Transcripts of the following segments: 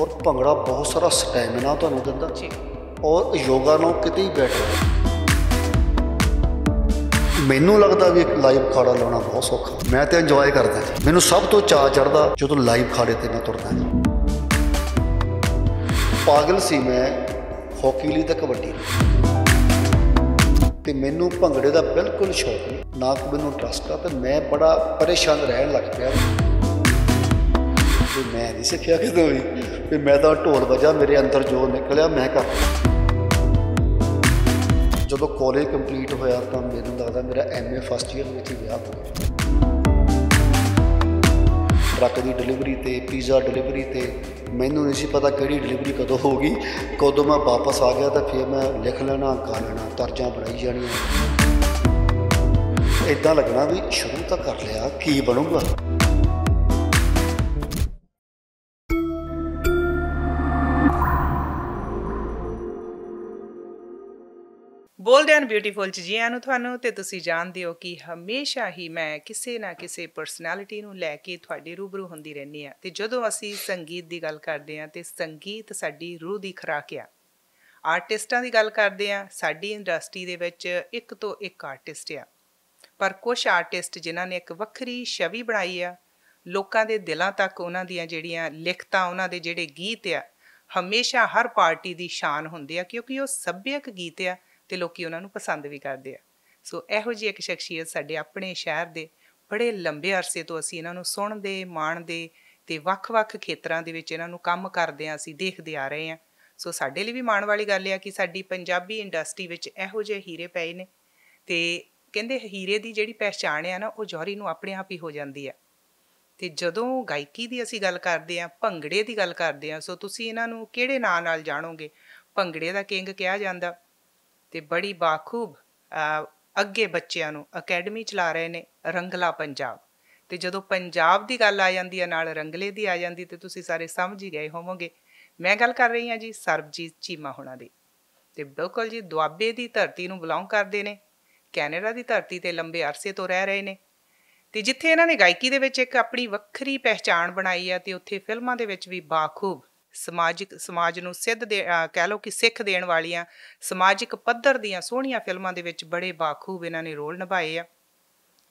ਔਰ ਭੰਗੜਾ ਬਹੁਤ ਸਾਰਾ ਸਟੈਮਿਨਾ ਤੁਹਾਨੂੰ ਦਿੰਦਾ ਜੀ ਔਰ ਯੋਗਾ ਨਾਲ ਕਿਤੇ ਹੀ ਬੈਠ ਮੈਨੂੰ ਲੱਗਦਾ ਵੀ ਇੱਕ ਲਾਈਵ ਖਾੜਾ ਲਾਉਣਾ ਬਹੁਤ ਸੌਖਾ ਮੈਂ ਤੇ ਇੰਜੋਏ ਕਰਦਾ ਮੈਨੂੰ ਸਭ ਤੋਂ ਚਾਹ ਚੜਦਾ ਜਦੋਂ ਲਾਈਵ ਖਾੜੇ ਤੇ ਮੈਂ ਤੁਰਦਾ ਜੀ ਪਾਗਲ ਸੀ ਮੈਂ ਹਾਕੀ ਲਈ ਤਾਂ ਕਬੱਡੀ ਤੇ ਮੈਨੂੰ ਭੰਗੜੇ ਦਾ ਬਿਲਕੁਲ ਸ਼ੌਕ ਨਹੀਂ ਨਾ ਕੋਈ ਮੈਨੂੰ ਟਰਸਟ ਆ ਤੇ ਮੈਂ ਬੜਾ ਪਰੇਸ਼ਾਨ ਰਹਿਣ ਲੱਗ ਪਿਆ ਵੀ ਮੈਂ ਨਹੀਂ ਸਿੱਖਿਆ ਕਿ ਵੀ ਵੀ ਮੈਂ ਤਾਂ ਢੋਲ ਵਜਾ ਮੇਰੇ ਅੰਦਰ ਜੋ ਨਿਕਲਿਆ ਮੈਂ ਕਰ ਜਦੋਂ ਕਾਲਜ ਕੰਪਲੀਟ ਹੋਇਆ ਤਾਂ ਮੈਨੂੰ ਲੱਗਦਾ ਮੇਰਾ ਐਮਏ ਫਸਟ ਈਅਰ ਵਿੱਚ ਹੀ ਵਿਆਹ ਹੋ ਗਿਆ ਟਰੱਕ ਦੀ ਡਿਲੀਵਰੀ ਤੇ ਪੀਜ਼ਾ ਡਿਲੀਵਰੀ ਤੇ ਮੈਨੂੰ ਨਹੀਂ ਸੀ ਪਤਾ ਕਿਹੜੀ ਡਿਲੀਵਰੀ ਕਦੋਂ ਹੋਗੀ ਕਦੋਂ ਮੈਂ ਵਾਪਸ ਆ ਗਿਆ ਤਾਂ ਫਿਰ ਮੈਂ ਲਿਖ ਲੈਣਾ ਗਾ ਲੈਣਾ ਤਰਜਾ ਬਣਾਈ ਜਾਣੀਆਂ ਇਦਾਂ ਲੱਗਣਾ ਵੀ ਸ਼ੁਰੂ ਤਾਂ ਕਰ ਲਿਆ ਕੀ ਬਣੂਗਾ ਬੋਲਦੇ ਐਂਡ ਬਿਊਟੀਫੁਲ ਜੀ ਆਇਆਂ ਨੂੰ ਤੁਹਾਨੂੰ ਤੇ ਤੁਸੀਂ ਜਾਣਦੇ ਹੋ ਕਿ ਹਮੇਸ਼ਾ ਹੀ ਮੈਂ ਕਿਸੇ ਨਾ ਕਿਸੇ ਪਰਸਨੈਲਿਟੀ ਨੂੰ ਲੈ ਕੇ ਤੁਹਾਡੇ ਰੂਬਰੂ ਹੁੰਦੀ ਰਹਿੰਦੀ ਆ ਤੇ ਜਦੋਂ ਅਸੀਂ ਸੰਗੀਤ ਦੀ ਗੱਲ ਕਰਦੇ ਆ ਤੇ ਸੰਗੀਤ ਸਾਡੀ ਰੂਹ ਦੀ ਖਰਾਕ ਆ ਆਰਟਿਸਟਾਂ ਦੀ ਗੱਲ ਕਰਦੇ ਆ ਸਾਡੀ ਇੰਡਸਟਰੀ ਦੇ ਵਿੱਚ ਇੱਕ ਤੋਂ ਇੱਕ ਆਰਟਿਸਟ ਆ ਪਰ ਕੁਝ ਆਰਟਿਸਟ ਜਿਨ੍ਹਾਂ ਨੇ ਇੱਕ ਵੱਖਰੀ ਛਵੀ ਬਣਾਈ ਆ ਲੋਕਾਂ ਦੇ ਦਿਲਾਂ ਤੱਕ ਉਹਨਾਂ ਦੀਆਂ ਜਿਹੜੀਆਂ ਲਿਖਤਾਂ ਉਹਨਾਂ ਦੇ ਜਿਹੜੇ ਗੀਤ ਆ ਹਮੇਸ਼ਾ ਹਰ ਪਾਰਟੀ ਦੀ ਸ਼ਾਨ ਹੁੰਦੇ ਆ ਕਿਉਂਕਿ ਉਹ ਸੱਭਿਅਕ ਗੀਤ ਆ ਤੇ ਲੋਕੀ ਉਹਨਾਂ ਨੂੰ ਪਸੰਦ ਵੀ ਕਰਦੇ ਆ ਸੋ ਇਹੋ ਜੀ ਇੱਕ ਸ਼ਖਸੀਅਤ ਸਾਡੇ ਆਪਣੇ ਸ਼ਹਿਰ ਦੇ ਬੜੇ ਲੰਬੇ ਅਰਸੇ ਤੋਂ ਅਸੀਂ ਇਹਨਾਂ ਨੂੰ ਸੁਣਦੇ ਮਾਣਦੇ ਤੇ ਵੱਖ-ਵੱਖ ਖੇਤਰਾਂ ਦੇ ਵਿੱਚ ਇਹਨਾਂ ਨੂੰ ਕੰਮ ਕਰਦੇ ਆ ਅਸੀਂ ਦੇਖਦੇ ਆ ਰਹੇ ਆ ਸੋ ਸਾਡੇ ਲਈ ਵੀ ਮਾਣ ਵਾਲੀ ਗੱਲ ਹੈ ਕਿ ਸਾਡੀ ਪੰਜਾਬੀ ਇੰਡਸਟਰੀ ਵਿੱਚ ਇਹੋ ਜਿਹੇ ਹੀਰੇ ਪਏ ਨੇ ਤੇ ਕਹਿੰਦੇ ਹੀਰੇ ਦੀ ਜਿਹੜੀ ਪਛਾਣ ਆ ਨਾ ਉਹ ਜੌਹਰੀ ਨੂੰ ਆਪਣੇ ਆਪ ਹੀ ਹੋ ਜਾਂਦੀ ਆ ਤੇ ਜਦੋਂ ਗਾਇਕੀ ਦੀ ਅਸੀਂ ਗੱਲ ਕਰਦੇ ਆ ਭੰਗੜੇ ਦੀ ਗੱਲ ਕਰਦੇ ਆ ਸੋ ਤੁਸੀਂ ਇਹਨਾਂ ਨੂੰ ਕਿਹੜੇ ਨਾਂ ਨਾਲ ਜਾਣੋਗੇ ਭੰਗੜੇ ਦਾ ਕਿੰਗ ਕਿਹਾ ਜਾਂਦਾ ਤੇ ਬੜੀ ਬਾਖੂਬ ਅੱਗੇ ਬੱਚਿਆਂ ਨੂੰ ਅਕੈਡਮੀ ਚਲਾ ਰਹੇ ਨੇ ਰੰਗਲਾ ਪੰਜਾਬ ਤੇ ਜਦੋਂ ਪੰਜਾਬ ਦੀ ਗੱਲ ਆ ਜਾਂਦੀ ਹੈ ਨਾਲ ਰੰਗਲੇ ਦੀ ਆ ਜਾਂਦੀ ਤੇ ਤੁਸੀਂ ਸਾਰੇ ਸਮਝ ਹੀ ਗਏ ਹੋਵੋਗੇ ਮੈਂ ਗੱਲ ਕਰ ਰਹੀ ਹਾਂ ਜੀ ਸਰਬਜੀਤ ਚੀਮਾ ਹੋਣਾ ਦੀ ਤੇ ਬਿਲਕੁਲ ਜੀ ਦੁਆਬੇ ਦੀ ਧਰਤੀ ਨੂੰ ਬਿਲੋਂਗ ਕਰਦੇ ਨੇ ਕੈਨੇਡਾ ਦੀ ਧਰਤੀ ਤੇ ਲੰਬੇ ਅਰਸੇ ਤੋਂ ਰਹਿ ਰਹੇ ਨੇ ਤੇ ਜਿੱਥੇ ਇਹਨਾਂ ਨੇ ਗਾਇਕੀ ਦੇ ਵਿੱਚ ਇੱਕ ਆਪਣੀ ਵੱਖਰੀ ਪਹਿਚਾਣ ਬਣਾਈ ਆ ਤੇ ਉੱਥੇ ਫਿਲਮਾਂ ਦੇ ਵਿੱਚ ਵੀ ਬਾਖੂਬ ਸਮਾਜਿਕ ਸਮਾਜ ਨੂੰ ਸਿੱਧ ਦੇ ਕਹਿ ਲਓ ਕਿ ਸਿੱਖ ਦੇਣ ਵਾਲੀਆਂ ਸਮਾਜਿਕ ਪੱਧਰ ਦੀਆਂ ਸੋਹਣੀਆਂ ਫਿਲਮਾਂ ਦੇ ਵਿੱਚ ਬੜੇ ਬਾਖੂਬ ਇਹਨਾਂ ਨੇ ਰੋਲ ਨਿਭਾਏ ਆ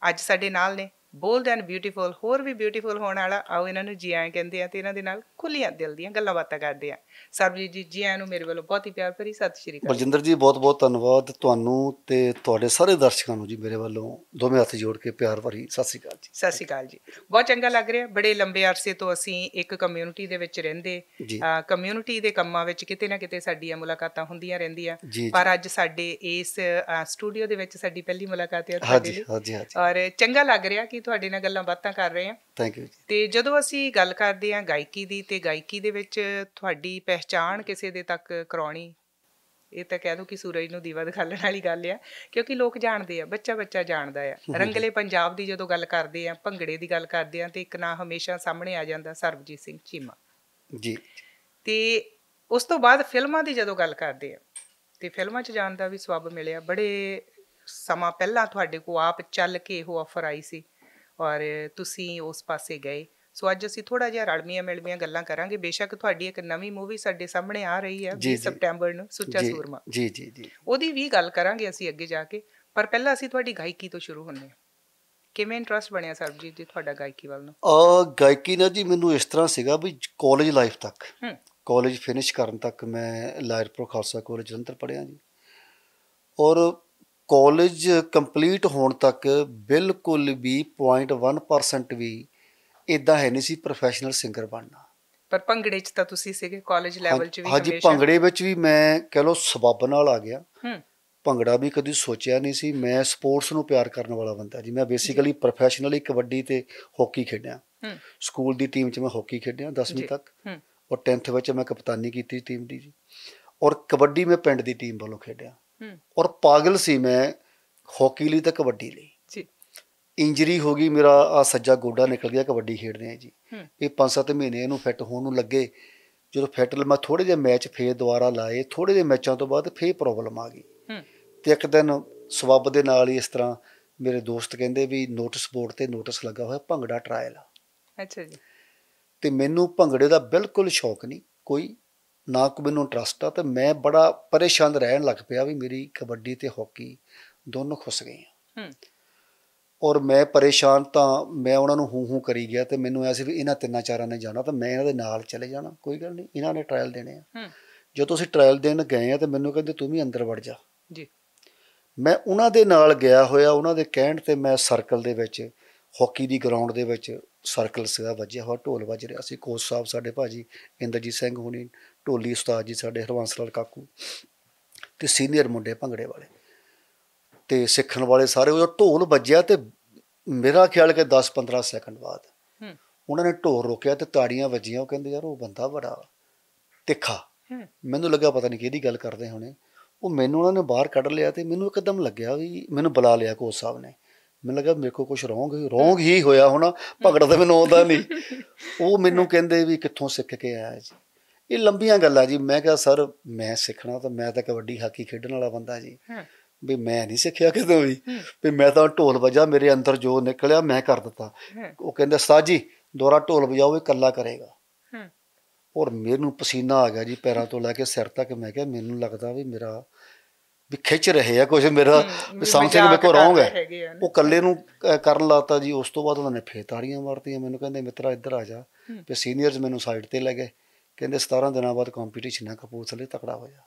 ਅੱਜ ਸਾਡੇ ਨਾਲ ਨੇ ਬੋਲਡ ਐਂਡ ਬਿਊਟੀਫੁਲ ਹੋਰ ਵੀ ਬਿਊਟੀਫੁਲ ਹੋਣ ਵਾਲਾ ਆਓ ਇਹਨਾਂ ਨੂੰ ਜੀ ਆਏ ਕਹਿੰਦੇ ਆ ਤੇ ਇਹਨਾਂ ਦੇ ਨਾਲ ਖੁੱਲੀਆਂ ਦਿਲ ਦੀਆਂ ਗੱਲਾਂ ਬਾਤਾਂ ਕਰਦੇ ਆ ਸਰਬਜੀਤ ਜੀ ਜੀ ਆਇਆਂ ਨੂੰ ਮੇਰੇ ਵੱਲੋਂ ਬਹੁਤ ਹੀ ਪਿਆਰ ਭਰੀ ਸਤਿ ਸ਼੍ਰੀ ਅਕਾਲ ਬਲਜਿੰਦਰ ਜੀ ਬਹੁਤ ਬਹੁਤ ਧੰਨਵਾਦ ਤੁਹਾਨੂੰ ਤੇ ਤੁਹਾਡੇ ਸਾਰੇ ਦਰਸ਼ਕਾਂ ਨੂੰ ਜੀ ਮੇਰੇ ਵੱਲੋਂ ਦੋਵੇਂ ਹੱਥ ਜੋੜ ਕੇ ਪਿਆਰ ਭਰੀ ਸਤਿ ਸ਼੍ਰੀ ਅਕਾਲ ਜੀ ਸਤਿ ਸ਼੍ਰੀ ਅਕਾਲ ਜੀ ਬਹੁਤ ਚੰਗਾ ਲੱਗ ਰਿਹਾ ਬੜੇ ਲੰਬੇ ਅਰਸੇ ਤੋਂ ਅਸੀਂ ਇੱਕ ਕਮਿਊਨਿਟੀ ਦੇ ਵਿੱਚ ਰਹਿੰਦੇ ਕਮਿਊਨਿਟੀ ਦੇ ਕੰਮਾਂ ਵਿੱਚ ਕਿਤੇ ਨਾ ਕਿਤੇ ਸਾਡੀਆਂ ਮੁਲਾਕਾਤਾਂ ਹੁੰਦੀਆਂ ਰਹਿੰਦੀਆਂ ਪਰ ਅੱਜ ਸਾਡੇ ਇਸ ਸਟੂਡੀਓ ਦੇ ਵਿੱਚ ਸਾਡੀ ਪਹਿਲੀ ਮੁਲਾਕਾਤ ਹੈ ਤੁਹਾਡੇ ਲਈ ਹਾਂਜੀ ਹਾਂਜੀ ਔਰ ਚੰਗਾ ਲੱਗ ਰਿਹਾ ਕਿ ਤੁਹਾਡੇ ਨਾਲ ਗੱਲਾਂ ਬਾਤਾਂ ਕਰ ਰਹੇ ਹਾਂ ਥੈਂਕ ਯੂ ਜੀ ਤੇ ਜਦੋਂ ਅਸੀਂ ਗੱਲ ਕਰਦੇ ਹਾਂ ਗਾਇਕੀ ਦੀ ਤੇ ਗਾਇਕੀ ਦੇ ਵਿੱਚ ਤੁਹਾਡੀ ਪਹਿਚਾਨ ਕਿਸੇ ਦੇ ਤੱਕ ਕਰਾਉਣੀ ਇਹ ਤਾਂ ਕਹਿ ਦੋ ਕਿ ਸੂਰਜ ਨੂੰ ਦੀਵਾ ਦਿਖਾਲਣ ਵਾਲੀ ਗੱਲ ਆ ਕਿਉਂਕਿ ਲੋਕ ਜਾਣਦੇ ਆ ਬੱਚਾ ਬੱਚਾ ਜਾਣਦਾ ਆ ਰੰਗਲੇ ਪੰਜਾਬ ਦੀ ਜਦੋਂ ਗੱਲ ਕਰਦੇ ਆ ਭੰਗੜੇ ਦੀ ਗੱਲ ਕਰਦੇ ਆ ਤੇ ਇੱਕ ਨਾਂ ਹਮੇਸ਼ਾ ਸਾਹਮਣੇ ਆ ਜਾਂਦਾ ਸਰਬਜੀਤ ਸਿੰਘ ਚੀਮਾ ਜੀ ਤੇ ਉਸ ਤੋਂ ਬਾਅਦ ਫਿਲਮਾਂ ਦੀ ਜਦੋਂ ਗੱਲ ਕਰਦੇ ਆ ਤੇ ਫਿਲਮਾਂ 'ਚ ਜਾਣ ਦਾ ਵੀ ਸਵਾਬ ਮਿਲਿਆ ਬੜੇ ਸਮਾਂ ਪਹਿਲਾਂ ਤੁਹਾਡੇ ਕੋ ਆਪ ਚੱਲ ਕੇ ਉਹ ਆਫਰ ਆਈ ਸੀ ਔਰ ਤੁਸੀਂ ਉਸ ਪਾਸੇ ਗਏ ਸੋ ਅੱਜ ਅਸੀਂ ਥੋੜਾ ਜਿਹਾ ਰਲਮੀਆਂ ਮਿਲਮੀਆਂ ਗੱਲਾਂ ਕਰਾਂਗੇ ਬੇਸ਼ੱਕ ਤੁਹਾਡੀ ਇੱਕ ਨਵੀਂ ਮੂਵੀ ਸਾਡੇ ਸਾਹਮਣੇ ਆ ਰਹੀ ਹੈ 20 ਸਪਟੈਂਬਰ ਨੂੰ ਸੁੱਚਾ ਸੂਰਮਾ ਜੀ ਜੀ ਜੀ ਉਹਦੀ ਵੀ ਗੱਲ ਕਰਾਂਗੇ ਅਸੀਂ ਅੱਗੇ ਜਾ ਕੇ ਪਰ ਪਹਿਲਾਂ ਅਸੀਂ ਤੁਹਾਡੀ ਗਾਇਕੀ ਤੋਂ ਸ਼ੁਰੂ ਹੁੰਨੇ ਹਾਂ ਕਿਵੇਂ ਇੰਟਰਸਟ ਬਣਿਆ ਸਰਬਜੀਤ ਜੀ ਤੁਹਾਡਾ ਗਾਇਕੀ ਵੱਲ ਨੂੰ ਆ ਗਾਇਕੀ ਨਾਲ ਜੀ ਮੈਨੂੰ ਇਸ ਤਰ੍ਹਾਂ ਸੀਗਾ ਵੀ ਕਾਲਜ ਲਾਈਫ ਤੱਕ ਕਾਲਜ ਫਿਨਿਸ਼ ਕਰਨ ਤੱਕ ਮੈਂ ਲਾਇਰਪੁਰ ਖਾਲਸਾ ਕਾਲਜ ਜਲੰਧਰ ਪੜਿਆ ਜੀ ਔਰ ਕਾਲਜ ਕੰਪਲੀਟ ਹੋਣ ਤੱਕ ਬਿਲਕੁਲ ਵੀ 0.1% ਵੀ ਇਦਾਂ ਹੈ ਨਹੀਂ ਸੀ ਪ੍ਰੋਫੈਸ਼ਨਲ ਸਿੰਗਰ ਬਣਨਾ ਪਰ ਭੰਗੜੇ 'ਚ ਤਾਂ ਤੁਸੀਂ ਸੀਗੇ ਕਾਲਜ ਲੈਵਲ 'ਚ ਵੀ ਹਾਂਜੀ ਭੰਗੜੇ ਵਿੱਚ ਵੀ ਮੈਂ ਕਹ ਲੋ ਸਬੱਬ ਨਾਲ ਆ ਗਿਆ ਹੂੰ ਭੰਗੜਾ ਵੀ ਕਦੀ ਸੋਚਿਆ ਨਹੀਂ ਸੀ ਮੈਂ ਸਪੋਰਟਸ ਨੂੰ ਪਿਆਰ ਕਰਨ ਵਾਲਾ ਬੰਦਾ ਜੀ ਮੈਂ ਬੇਸਿਕਲੀ ਪ੍ਰੋਫੈਸ਼ਨਲੀ ਕਬੱਡੀ ਤੇ ਹਾਕੀ ਖੇਡਿਆ ਹੂੰ ਸਕੂਲ ਦੀ ਟੀਮ 'ਚ ਮੈਂ ਹਾਕੀ ਖੇਡਿਆ 10ਵੀਂ ਤੱਕ ਹੂੰ ਔਰ 10th ਵਿੱਚ ਮੈਂ ਕਪਤਾਨੀ ਕੀਤੀ ਟੀਮ ਦੀ ਜੀ ਔਰ ਕਬੱਡੀ ਮੈਂ ਪਿੰਡ ਦੀ ਟੀਮ ਵੱਲੋਂ ਖੇਡਿਆ ਹੂੰ ਔਰ ਪਾਗਲ ਸੀ ਮੈਂ ਹਾਕੀ ਲਈ ਤੇ ਕਬੱਡੀ ਲਈ ਇੰਜਰੀ ਹੋ ਗਈ ਮੇਰਾ ਆ ਸੱਜਾ ਗੋਡਾ ਨਿਕਲ ਗਿਆ ਕਬੱਡੀ ਖੇਡਦੇ ਆ ਜੀ ਇਹ 5-7 ਮਹੀਨੇ ਇਹਨੂੰ ਫਿੱਟ ਹੋਣ ਨੂੰ ਲੱਗੇ ਜਦੋਂ ਫਿੱਟ ਮੈਂ ਥੋੜੇ ਜਿਹਾ ਮੈਚ ਫੇਰ ਦੁਬਾਰਾ ਲਾਏ ਥੋੜੇ ਜਿਹਾ ਮੈਚਾਂ ਤੋਂ ਬਾਅਦ ਫੇਰ ਪ੍ਰੋਬਲਮ ਆ ਗਈ ਤੇ ਇੱਕ ਦਿਨ ਸਵੱਬ ਦੇ ਨਾਲ ਹੀ ਇਸ ਤਰ੍ਹਾਂ ਮੇਰੇ ਦੋਸਤ ਕਹਿੰਦੇ ਵੀ ਨੋਟਿਸ ਬੋਰਡ ਤੇ ਨੋਟਿਸ ਲੱਗਾ ਹੋਇਆ ਭੰਗੜਾ ਟ੍ਰਾਇਲ ਅੱਛਾ ਜੀ ਤੇ ਮੈਨੂੰ ਭੰਗੜੇ ਦਾ ਬਿਲਕੁਲ ਸ਼ੌਕ ਨਹੀਂ ਕੋਈ ਨਾ ਕੋ ਮੈਨੂੰ ਇੰਟਰਸਟ ਆ ਤੇ ਮੈਂ ਬੜਾ ਪਰੇਸ਼ਾਨ ਰਹਿਣ ਲੱਗ ਪਿਆ ਵੀ ਮੇਰੀ ਕਬੱਡੀ ਤੇ ਹਾਕੀ ਦੋਨੋਂ ਖੁੱਸ ਗਈਆਂ ਹੂੰ ਔਰ ਮੈਂ ਪਰੇਸ਼ਾਨ ਤਾਂ ਮੈਂ ਉਹਨਾਂ ਨੂੰ ਹੂੰ ਹੂੰ ਕਰੀ ਗਿਆ ਤੇ ਮੈਨੂੰ ਐਸੀ ਵੀ ਇਹਨਾਂ ਤਿੰਨਾਂ ਚਾਰਾਂ ਨੇ ਜਾਣਾ ਤਾਂ ਮੈਂ ਇਹਨਾਂ ਦੇ ਨਾਲ ਚਲੇ ਜਾਣਾ ਕੋਈ ਗੱਲ ਨਹੀਂ ਇਹਨਾਂ ਨੇ ਟ੍ਰਾਇਲ ਦੇਣੇ ਆ ਜਦੋਂ ਤੁਸੀਂ ਟ੍ਰਾਇਲ ਦੇਣ ਗਏ ਆ ਤੇ ਮੈਨੂੰ ਕਹਿੰਦੇ ਤੂੰ ਵੀ ਅੰਦਰ ਵੜ ਜਾ ਜੀ ਮੈਂ ਉਹਨਾਂ ਦੇ ਨਾਲ ਗਿਆ ਹੋਇਆ ਉਹਨਾਂ ਦੇ ਕਹਿਣ ਤੇ ਮੈਂ ਸਰਕਲ ਦੇ ਵਿੱਚ ਹਾਕੀ ਦੀ ਗਰਾਊਂਡ ਦੇ ਵਿੱਚ ਸਰਕਲ ਸਿਗਾ ਵੱਜਿਆ ਹੋਇਆ ਢੋਲ ਵੱਜ ਰਿਹਾ ਸੀ ਕੋਚ ਸਾਹਿਬ ਸਾਡੇ ਭਾਜੀ ਇੰਦਰਜੀਤ ਸਿੰਘ ਹੁਣੀ ਢੋਲੀ ਉਸਤਾਦ ਜੀ ਸਾਡੇ ਹਰਵੰਸ ਲਾਲ ਕਾਕੂ ਤੇ ਸੀਨੀਅਰ ਮੁੰਡੇ ਭੰਗੜੇ ਵਾਲੇ ਤੇ ਸਿੱਖਣ ਵਾਲੇ ਸਾਰੇ ਉਹ ਢੋਲ ਵੱਜਿਆ ਤੇ ਮੇਰਾ ਖਿਆਲ ਕਿ 10-15 ਸੈਕਿੰਡ ਬਾਅਦ ਉਹਨਾਂ ਨੇ ਢੋਲ ਰੋਕਿਆ ਤੇ ਤਾੜੀਆਂ ਵੱਜੀਆਂ ਉਹ ਕਹਿੰਦੇ ਯਾਰ ਉਹ ਬੰਦਾ ਬੜਾ ਤਿੱਖਾ ਮੈਨੂੰ ਲੱਗਾ ਪਤਾ ਨਹੀਂ ਕਿਹਦੀ ਗੱਲ ਕਰਦੇ ਹੋਣੇ ਉਹ ਮੈਨੂੰ ਉਹਨਾਂ ਨੇ ਬਾਹਰ ਕੱਢ ਲਿਆ ਤੇ ਮੈਨੂੰ ਇੱਕਦਮ ਲੱਗਿਆ ਵੀ ਮੈਨੂੰ ਬੁਲਾ ਲਿਆ ਕੋਚ ਸਾਹਿਬ ਨੇ ਮੈਨੂੰ ਲੱਗਾ ਮੇਰੇ ਕੋ ਕੁਝ ਰੋਂਗ ਰੋਂਗ ਹੀ ਹੋਇਆ ਹੋਣਾ ਭਗੜਾ ਤਾਂ ਮੈਨੂੰ ਆਉਂਦਾ ਨਹੀਂ ਉਹ ਮੈਨੂੰ ਕਹਿੰਦੇ ਵੀ ਕਿੱਥੋਂ ਸਿੱਖ ਕੇ ਆਇਆ ਜੀ ਇਹ ਲੰਬੀਆਂ ਗੱਲਾਂ ਜੀ ਮੈਂ ਕਿਹਾ ਸਰ ਮੈਂ ਸਿੱਖਣਾ ਤਾਂ ਮੈਂ ਤਾਂ ਕਬੱਡੀ ਹਾਕੀ ਖੇਡਣ ਵਾਲਾ ਬੰਦਾ ਜੀ ਵੀ ਮੈਂ ਨਹੀਂ ਸਿੱਖਿਆ ਕਿਦੋਂ ਵੀ ਵੀ ਮੈਂ ਤਾਂ ਢੋਲ ਵਜਾ ਮੇਰੇ ਅੰਦਰ ਜੋ ਨਿਕਲਿਆ ਮੈਂ ਕਰ ਦਿੱਤਾ ਉਹ ਕਹਿੰਦੇ ਸਾਜੀ ਦੋਰਾ ਢੋਲ ਵਜਾਓ ਇਹ ਕੱਲਾ ਕਰੇਗਾ ਔਰ ਮੈਨੂੰ ਪਸੀਨਾ ਆ ਗਿਆ ਜੀ ਪੈਰਾਂ ਤੋਂ ਲੈ ਕੇ ਸਿਰ ਤੱਕ ਮੈਂ ਕਿਹਾ ਮੈਨੂੰ ਲੱਗਦਾ ਵੀ ਮੇਰਾ ਵੀ ਖਿੱਚ ਰਹੇ ਆ ਕੁਝ ਮੇਰਾ ਸਮਥਿੰਗ ਮੇ ਕੋ ਰੋਂਗ ਹੈ ਉਹ ਕੱਲੇ ਨੂੰ ਕਰਨ ਲਾਤਾ ਜੀ ਉਸ ਤੋਂ ਬਾਅਦ ਉਹਨਾਂ ਨੇ ਫੇਰ ਤਾੜੀਆਂ ਮਾਰਤੀਆਂ ਮੈਨੂੰ ਕਹਿੰਦੇ ਮਿੱਤਰਾ ਇੱਧਰ ਆ ਜਾ ਤੇ ਸੀਨੀਅਰਸ ਮੈਨੂੰ ਸਾਈਡ ਤੇ ਲੈ ਗਏ ਕਹਿੰਦੇ 17 ਦਿਨਾਂ ਬਾਅਦ ਕੰਪੀਟੀਸ਼ਨ ਆ ਕਪੂਰਥਲੇ ਤਕੜਾ ਹੋ ਜਾ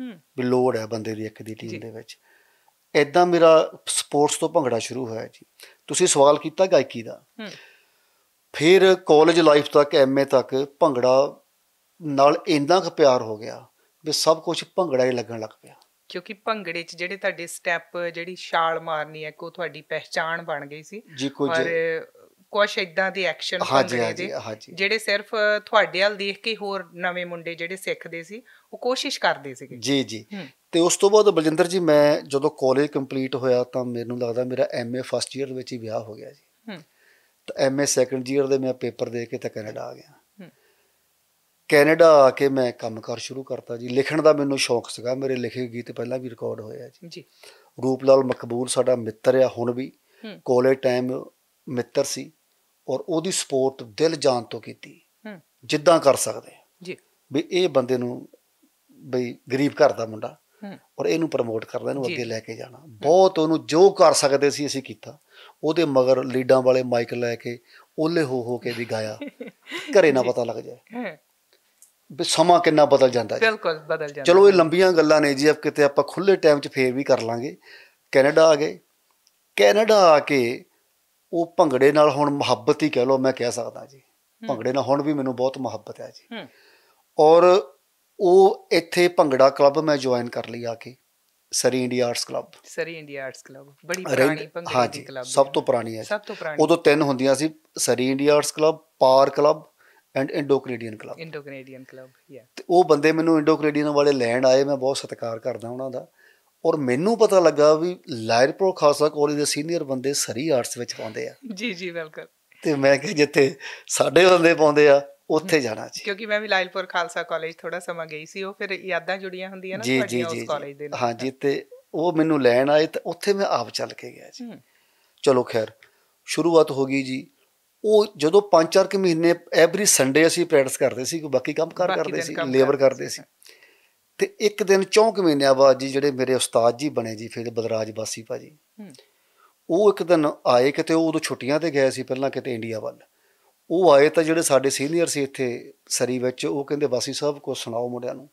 ਵੀ ਲੋੜ ਹੈ ਬੰਦੇ ਦੀ ਇੱਕ ਦੀ ਟੀਮ ਦੇ ਵਿੱਚ ਐਦਾਂ ਮੇਰਾ ਸਪੋਰਟਸ ਤੋਂ ਭੰਗੜਾ ਸ਼ੁਰੂ ਹੋਇਆ ਜੀ ਤੁਸੀਂ ਸਵਾਲ ਕੀਤਾ ਗਾਇਕੀ ਦਾ ਫਿਰ ਕਾਲਜ ਲਾਈਫ ਤੱਕ ਐਮਏ ਤੱਕ ਭੰਗੜਾ ਨਾਲ ਇੰਨਾ ਕੁ ਪਿਆਰ ਹੋ ਗਿਆ ਵੀ ਸਭ ਕੁਝ ਭੰਗੜਾ ਹੀ ਲੱਗਣ ਲੱਗ ਪਿਆ ਕਿਉਂਕਿ ਭੰਗੜੇ 'ਚ ਜਿਹੜੇ ਤੁਹਾਡੇ ਸਟੈਪ ਜਿਹੜੀ ਛਾਲ ਮਾਰਨੀ ਹੈ ਕੋ ਤੁਹਾਡੀ ਪਹਿਚਾਣ ਬਣ ਗਈ ਸੀ ਔਰ ਕੁਝ ਇਦਾਂ ਦੇ ਐਕਸ਼ਨ ਭੰਗੜੇ ਦੇ ਜਿਹੜੇ ਸਿਰਫ ਤੁਹਾਡੇ ਹਾਲ ਦੇਖ ਕੇ ਹੋਰ ਨਵੇਂ ਮੁੰਡੇ ਜਿਹੜੇ ਸਿੱਖਦੇ ਸੀ ਉਹ ਕੋਸ਼ਿਸ਼ ਕਰਦੇ ਸੀਗੇ ਜੀ ਜੀ ਤੇ ਉਸ ਤੋਂ ਬਾਅਦ ਬਲਜਿੰਦਰ ਜੀ ਮੈਂ ਜਦੋਂ ਕਾਲਜ ਕੰਪਲੀਟ ਹੋਇਆ ਤਾਂ ਮੈਨੂੰ ਲੱਗਦਾ ਮੇਰਾ ਐਮਏ ਫਸਟ ਈਅਰ ਵਿੱਚ ਹੀ ਵਿਆਹ ਹੋ ਗਿਆ ਜੀ ਤਾਂ ਐਮਏ ਸੈਕੰਡ ਈਅਰ ਦੇ ਮੈਂ ਪੇਪਰ ਦੇ ਕੇ ਤਾਂ ਕੈਨੇਡਾ ਆ ਗਿਆ ਕੈਨੇਡਾ ਆ ਕੇ ਮੈਂ ਕੰਮਕਾਰ ਸ਼ੁਰੂ ਕਰਤਾ ਜੀ ਲਿਖਣ ਦਾ ਮੈਨੂੰ ਸ਼ੌਕ ਸੀਗਾ ਮੇਰੇ ਲਿਖੇ ਗੀਤ ਪਹਿਲਾਂ ਵੀ ਰਿਕਾਰਡ ਹੋਇਆ ਜੀ ਜੀ ਰੂਪਲਾਲ ਮਕਬੂਲ ਸਾਡਾ ਮਿੱਤਰ ਆ ਹੁਣ ਵੀ ਕਾਲਜ ਟਾਈਮ ਮਿੱਤਰ ਸੀ ਔਰ ਉਹਦੀ ਸਪੋਰਟ ਦਿਲ ਜਾਨ ਤੋਂ ਕੀਤੀ ਜਿੱਦਾਂ ਕਰ ਸਕਦੇ ਜੀ ਵੀ ਇਹ ਬੰਦੇ ਨੂੰ ਬਈ ਗਰੀਬ ਘਰ ਦਾ ਮੁੰਡਾ ਔਰ ਇਹਨੂੰ ਪ੍ਰਮੋਟ ਕਰਦਾ ਇਹਨੂੰ ਅੱਗੇ ਲੈ ਕੇ ਜਾਣਾ ਬਹੁਤ ਉਹਨੂੰ ਜੋ ਕਰ ਸਕਦੇ ਸੀ ਅਸੀਂ ਕੀਤਾ ਉਹਦੇ ਮਗਰ ਲੀਡਾਂ ਵਾਲੇ ਮਾਈਕ ਲੈ ਕੇ ਓਲੇ ਹੋ ਹੋ ਕੇ ਵੀ ਗਾਇਆ ਘਰੇ ਨਾ ਪਤਾ ਲੱਗ ਜਾਏ ਵੀ ਸਮਾਂ ਕਿੰਨਾ ਬਦਲ ਜਾਂਦਾ ਹੈ ਬਿਲਕੁਲ ਬਦਲ ਜਾਂਦਾ ਚਲੋ ਇਹ ਲੰਬੀਆਂ ਗੱਲਾਂ ਨੇ ਜੀ ਆਪ ਕਿਤੇ ਆਪਾਂ ਖੁੱਲੇ ਟਾਈਮ 'ਚ ਫੇਰ ਵੀ ਕਰ ਲਾਂਗੇ ਕੈਨੇਡਾ ਆ ਗਏ ਕੈਨੇਡਾ ਆ ਕੇ ਉਹ ਭੰਗੜੇ ਨਾਲ ਹੁਣ ਮੁਹੱਬਤ ਹੀ ਕਹਿ ਲਓ ਮੈਂ ਕਹਿ ਸਕਦਾ ਜੀ ਭੰਗੜੇ ਨਾਲ ਹੁਣ ਵੀ ਮੈਨੂੰ ਬਹੁਤ ਮੁਹੱਬਤ ਹੈ ਜੀ ਔਰ ਉਹ ਇੱਥੇ ਭੰਗੜਾ ਕਲੱਬ ਮੈਂ ਜੁਆਇਨ ਕਰ ਲਈ ਆ ਕੇ Surrey India arts club Surrey India arts club ਬੜੀ ਪੁਰਾਣੀ ਭੰਗੜੇ ਦੀ ਕਲੱਬ ਸਭ ਤੋਂ ਪੁਰਾਣੀ ਹੈ ਸਭ ਤੋਂ ਪੁਰਾਣੀ ਉਦੋਂ ਤਿੰਨ ਹੁੰਦੀਆਂ ਸੀ ਸਰੀ ਇੰਡੀਆ ਆਰਟਸ ਕਲੱਬ ਪਾਰ club and Indo Canadian club Indo Canadian club ਯਾ ਉਹ ਬੰਦੇ ਮੈਨੂੰ ਇੰਡੋ ਕੈਨੇਡੀਅਨ ਵਾਲੇ ਲੈਣ ਆਏ ਮੈਂ ਬਹੁਤ ਸਤਿਕਾਰ ਕਰਦਾ ਉਹਨਾਂ ਦਾ ਔਰ ਮੈਨੂੰ ਪਤਾ ਲੱਗਾ ਵੀ ਲਾਇਰਪੁਰ ਖਾਲਸਾ ਕਾਲਜ ਦੇ ਸੀਨੀਅਰ ਬੰਦੇ ਸਰੀ ਆਰਟਸ ਵਿੱਚ ਪਾਉਂਦੇ ਆ ਜੀ ਜੀ ਬਿਲਕੁਲ ਤੇ ਮੈਂ ਕਿ ਜਿੱਥੇ ਸਾਡੇ ਬੰਦੇ ਪਾਉਂਦੇ ਆ ਉੱਥੇ ਜਾਣਾ ਜੀ ਕਿਉਂਕਿ ਮੈਂ ਵੀ ਲਾਇਲਪੁਰ ਖਾਲਸਾ ਕਾਲਜ ਥੋੜਾ ਸਮਾਂ ਗਈ ਸੀ ਉਹ ਫਿਰ ਯਾਦਾਂ ਜੁੜੀਆਂ ਹੁੰਦੀਆਂ ਨਾ ਤੁਹਾਡੀਆਂ ਉਸ ਕਾਲਜ ਦੇ ਨਾਲ ਹਾਂ ਜੀ ਤੇ ਉਹ ਮੈਨੂੰ ਲੈਣ ਆਏ ਤੇ ਉੱਥੇ ਮੈਂ ਆਪ ਚੱਲ ਕੇ ਗਿਆ ਜੀ ਚਲੋ ਖੈਰ ਸ਼ੁਰੂਆਤ ਹੋ ਗਈ ਜੀ ਉਹ ਜਦੋਂ 5-4 ਕਿ ਮਹੀਨੇ ਐਵਰੀ ਸੰਡੇ ਅਸੀਂ ਪ੍ਰੈਕਟਿਸ ਕਰਦੇ ਸੀ ਕੋਈ ਬਾਕੀ ਕੰਮ ਕਰ ਕਰਦੇ ਸੀ ਲੇਬਰ ਕਰਦੇ ਸੀ ਤੇ ਇੱਕ ਦਿਨ ਚੌਂਕ ਮਹੀਨਿਆਂ ਬਾਅਦ ਜੀ ਜਿਹੜੇ ਮੇਰੇ ਉਸਤਾਦ ਜੀ ਬਣੇ ਜੀ ਫਿਰ ਬਦਰਾਜ ਬਾਸੀ ਭਾਜੀ ਉਹ ਇੱਕ ਦਿਨ ਆਏ ਕਿਤੇ ਉਹ ਉਦੋਂ ਛੁੱਟੀਆਂ ਤੇ ਗਏ ਸੀ ਪਹਿਲਾਂ ਕਿਤੇ ਇੰਡੀਆ ਵੱਲ ਉਹ ਆਏ ਤਾਂ ਜਿਹੜੇ ਸਾਡੇ ਸੀਨੀਅਰ ਸੀ ਇੱਥੇ ਸਰੀ ਵਿੱਚ ਉਹ ਕਹਿੰਦੇ ਬਾਸੀ ਸਾਹਿਬ ਕੋ ਸੁਣਾਓ ਮੁੰਡਿਆਂ ਨੂੰ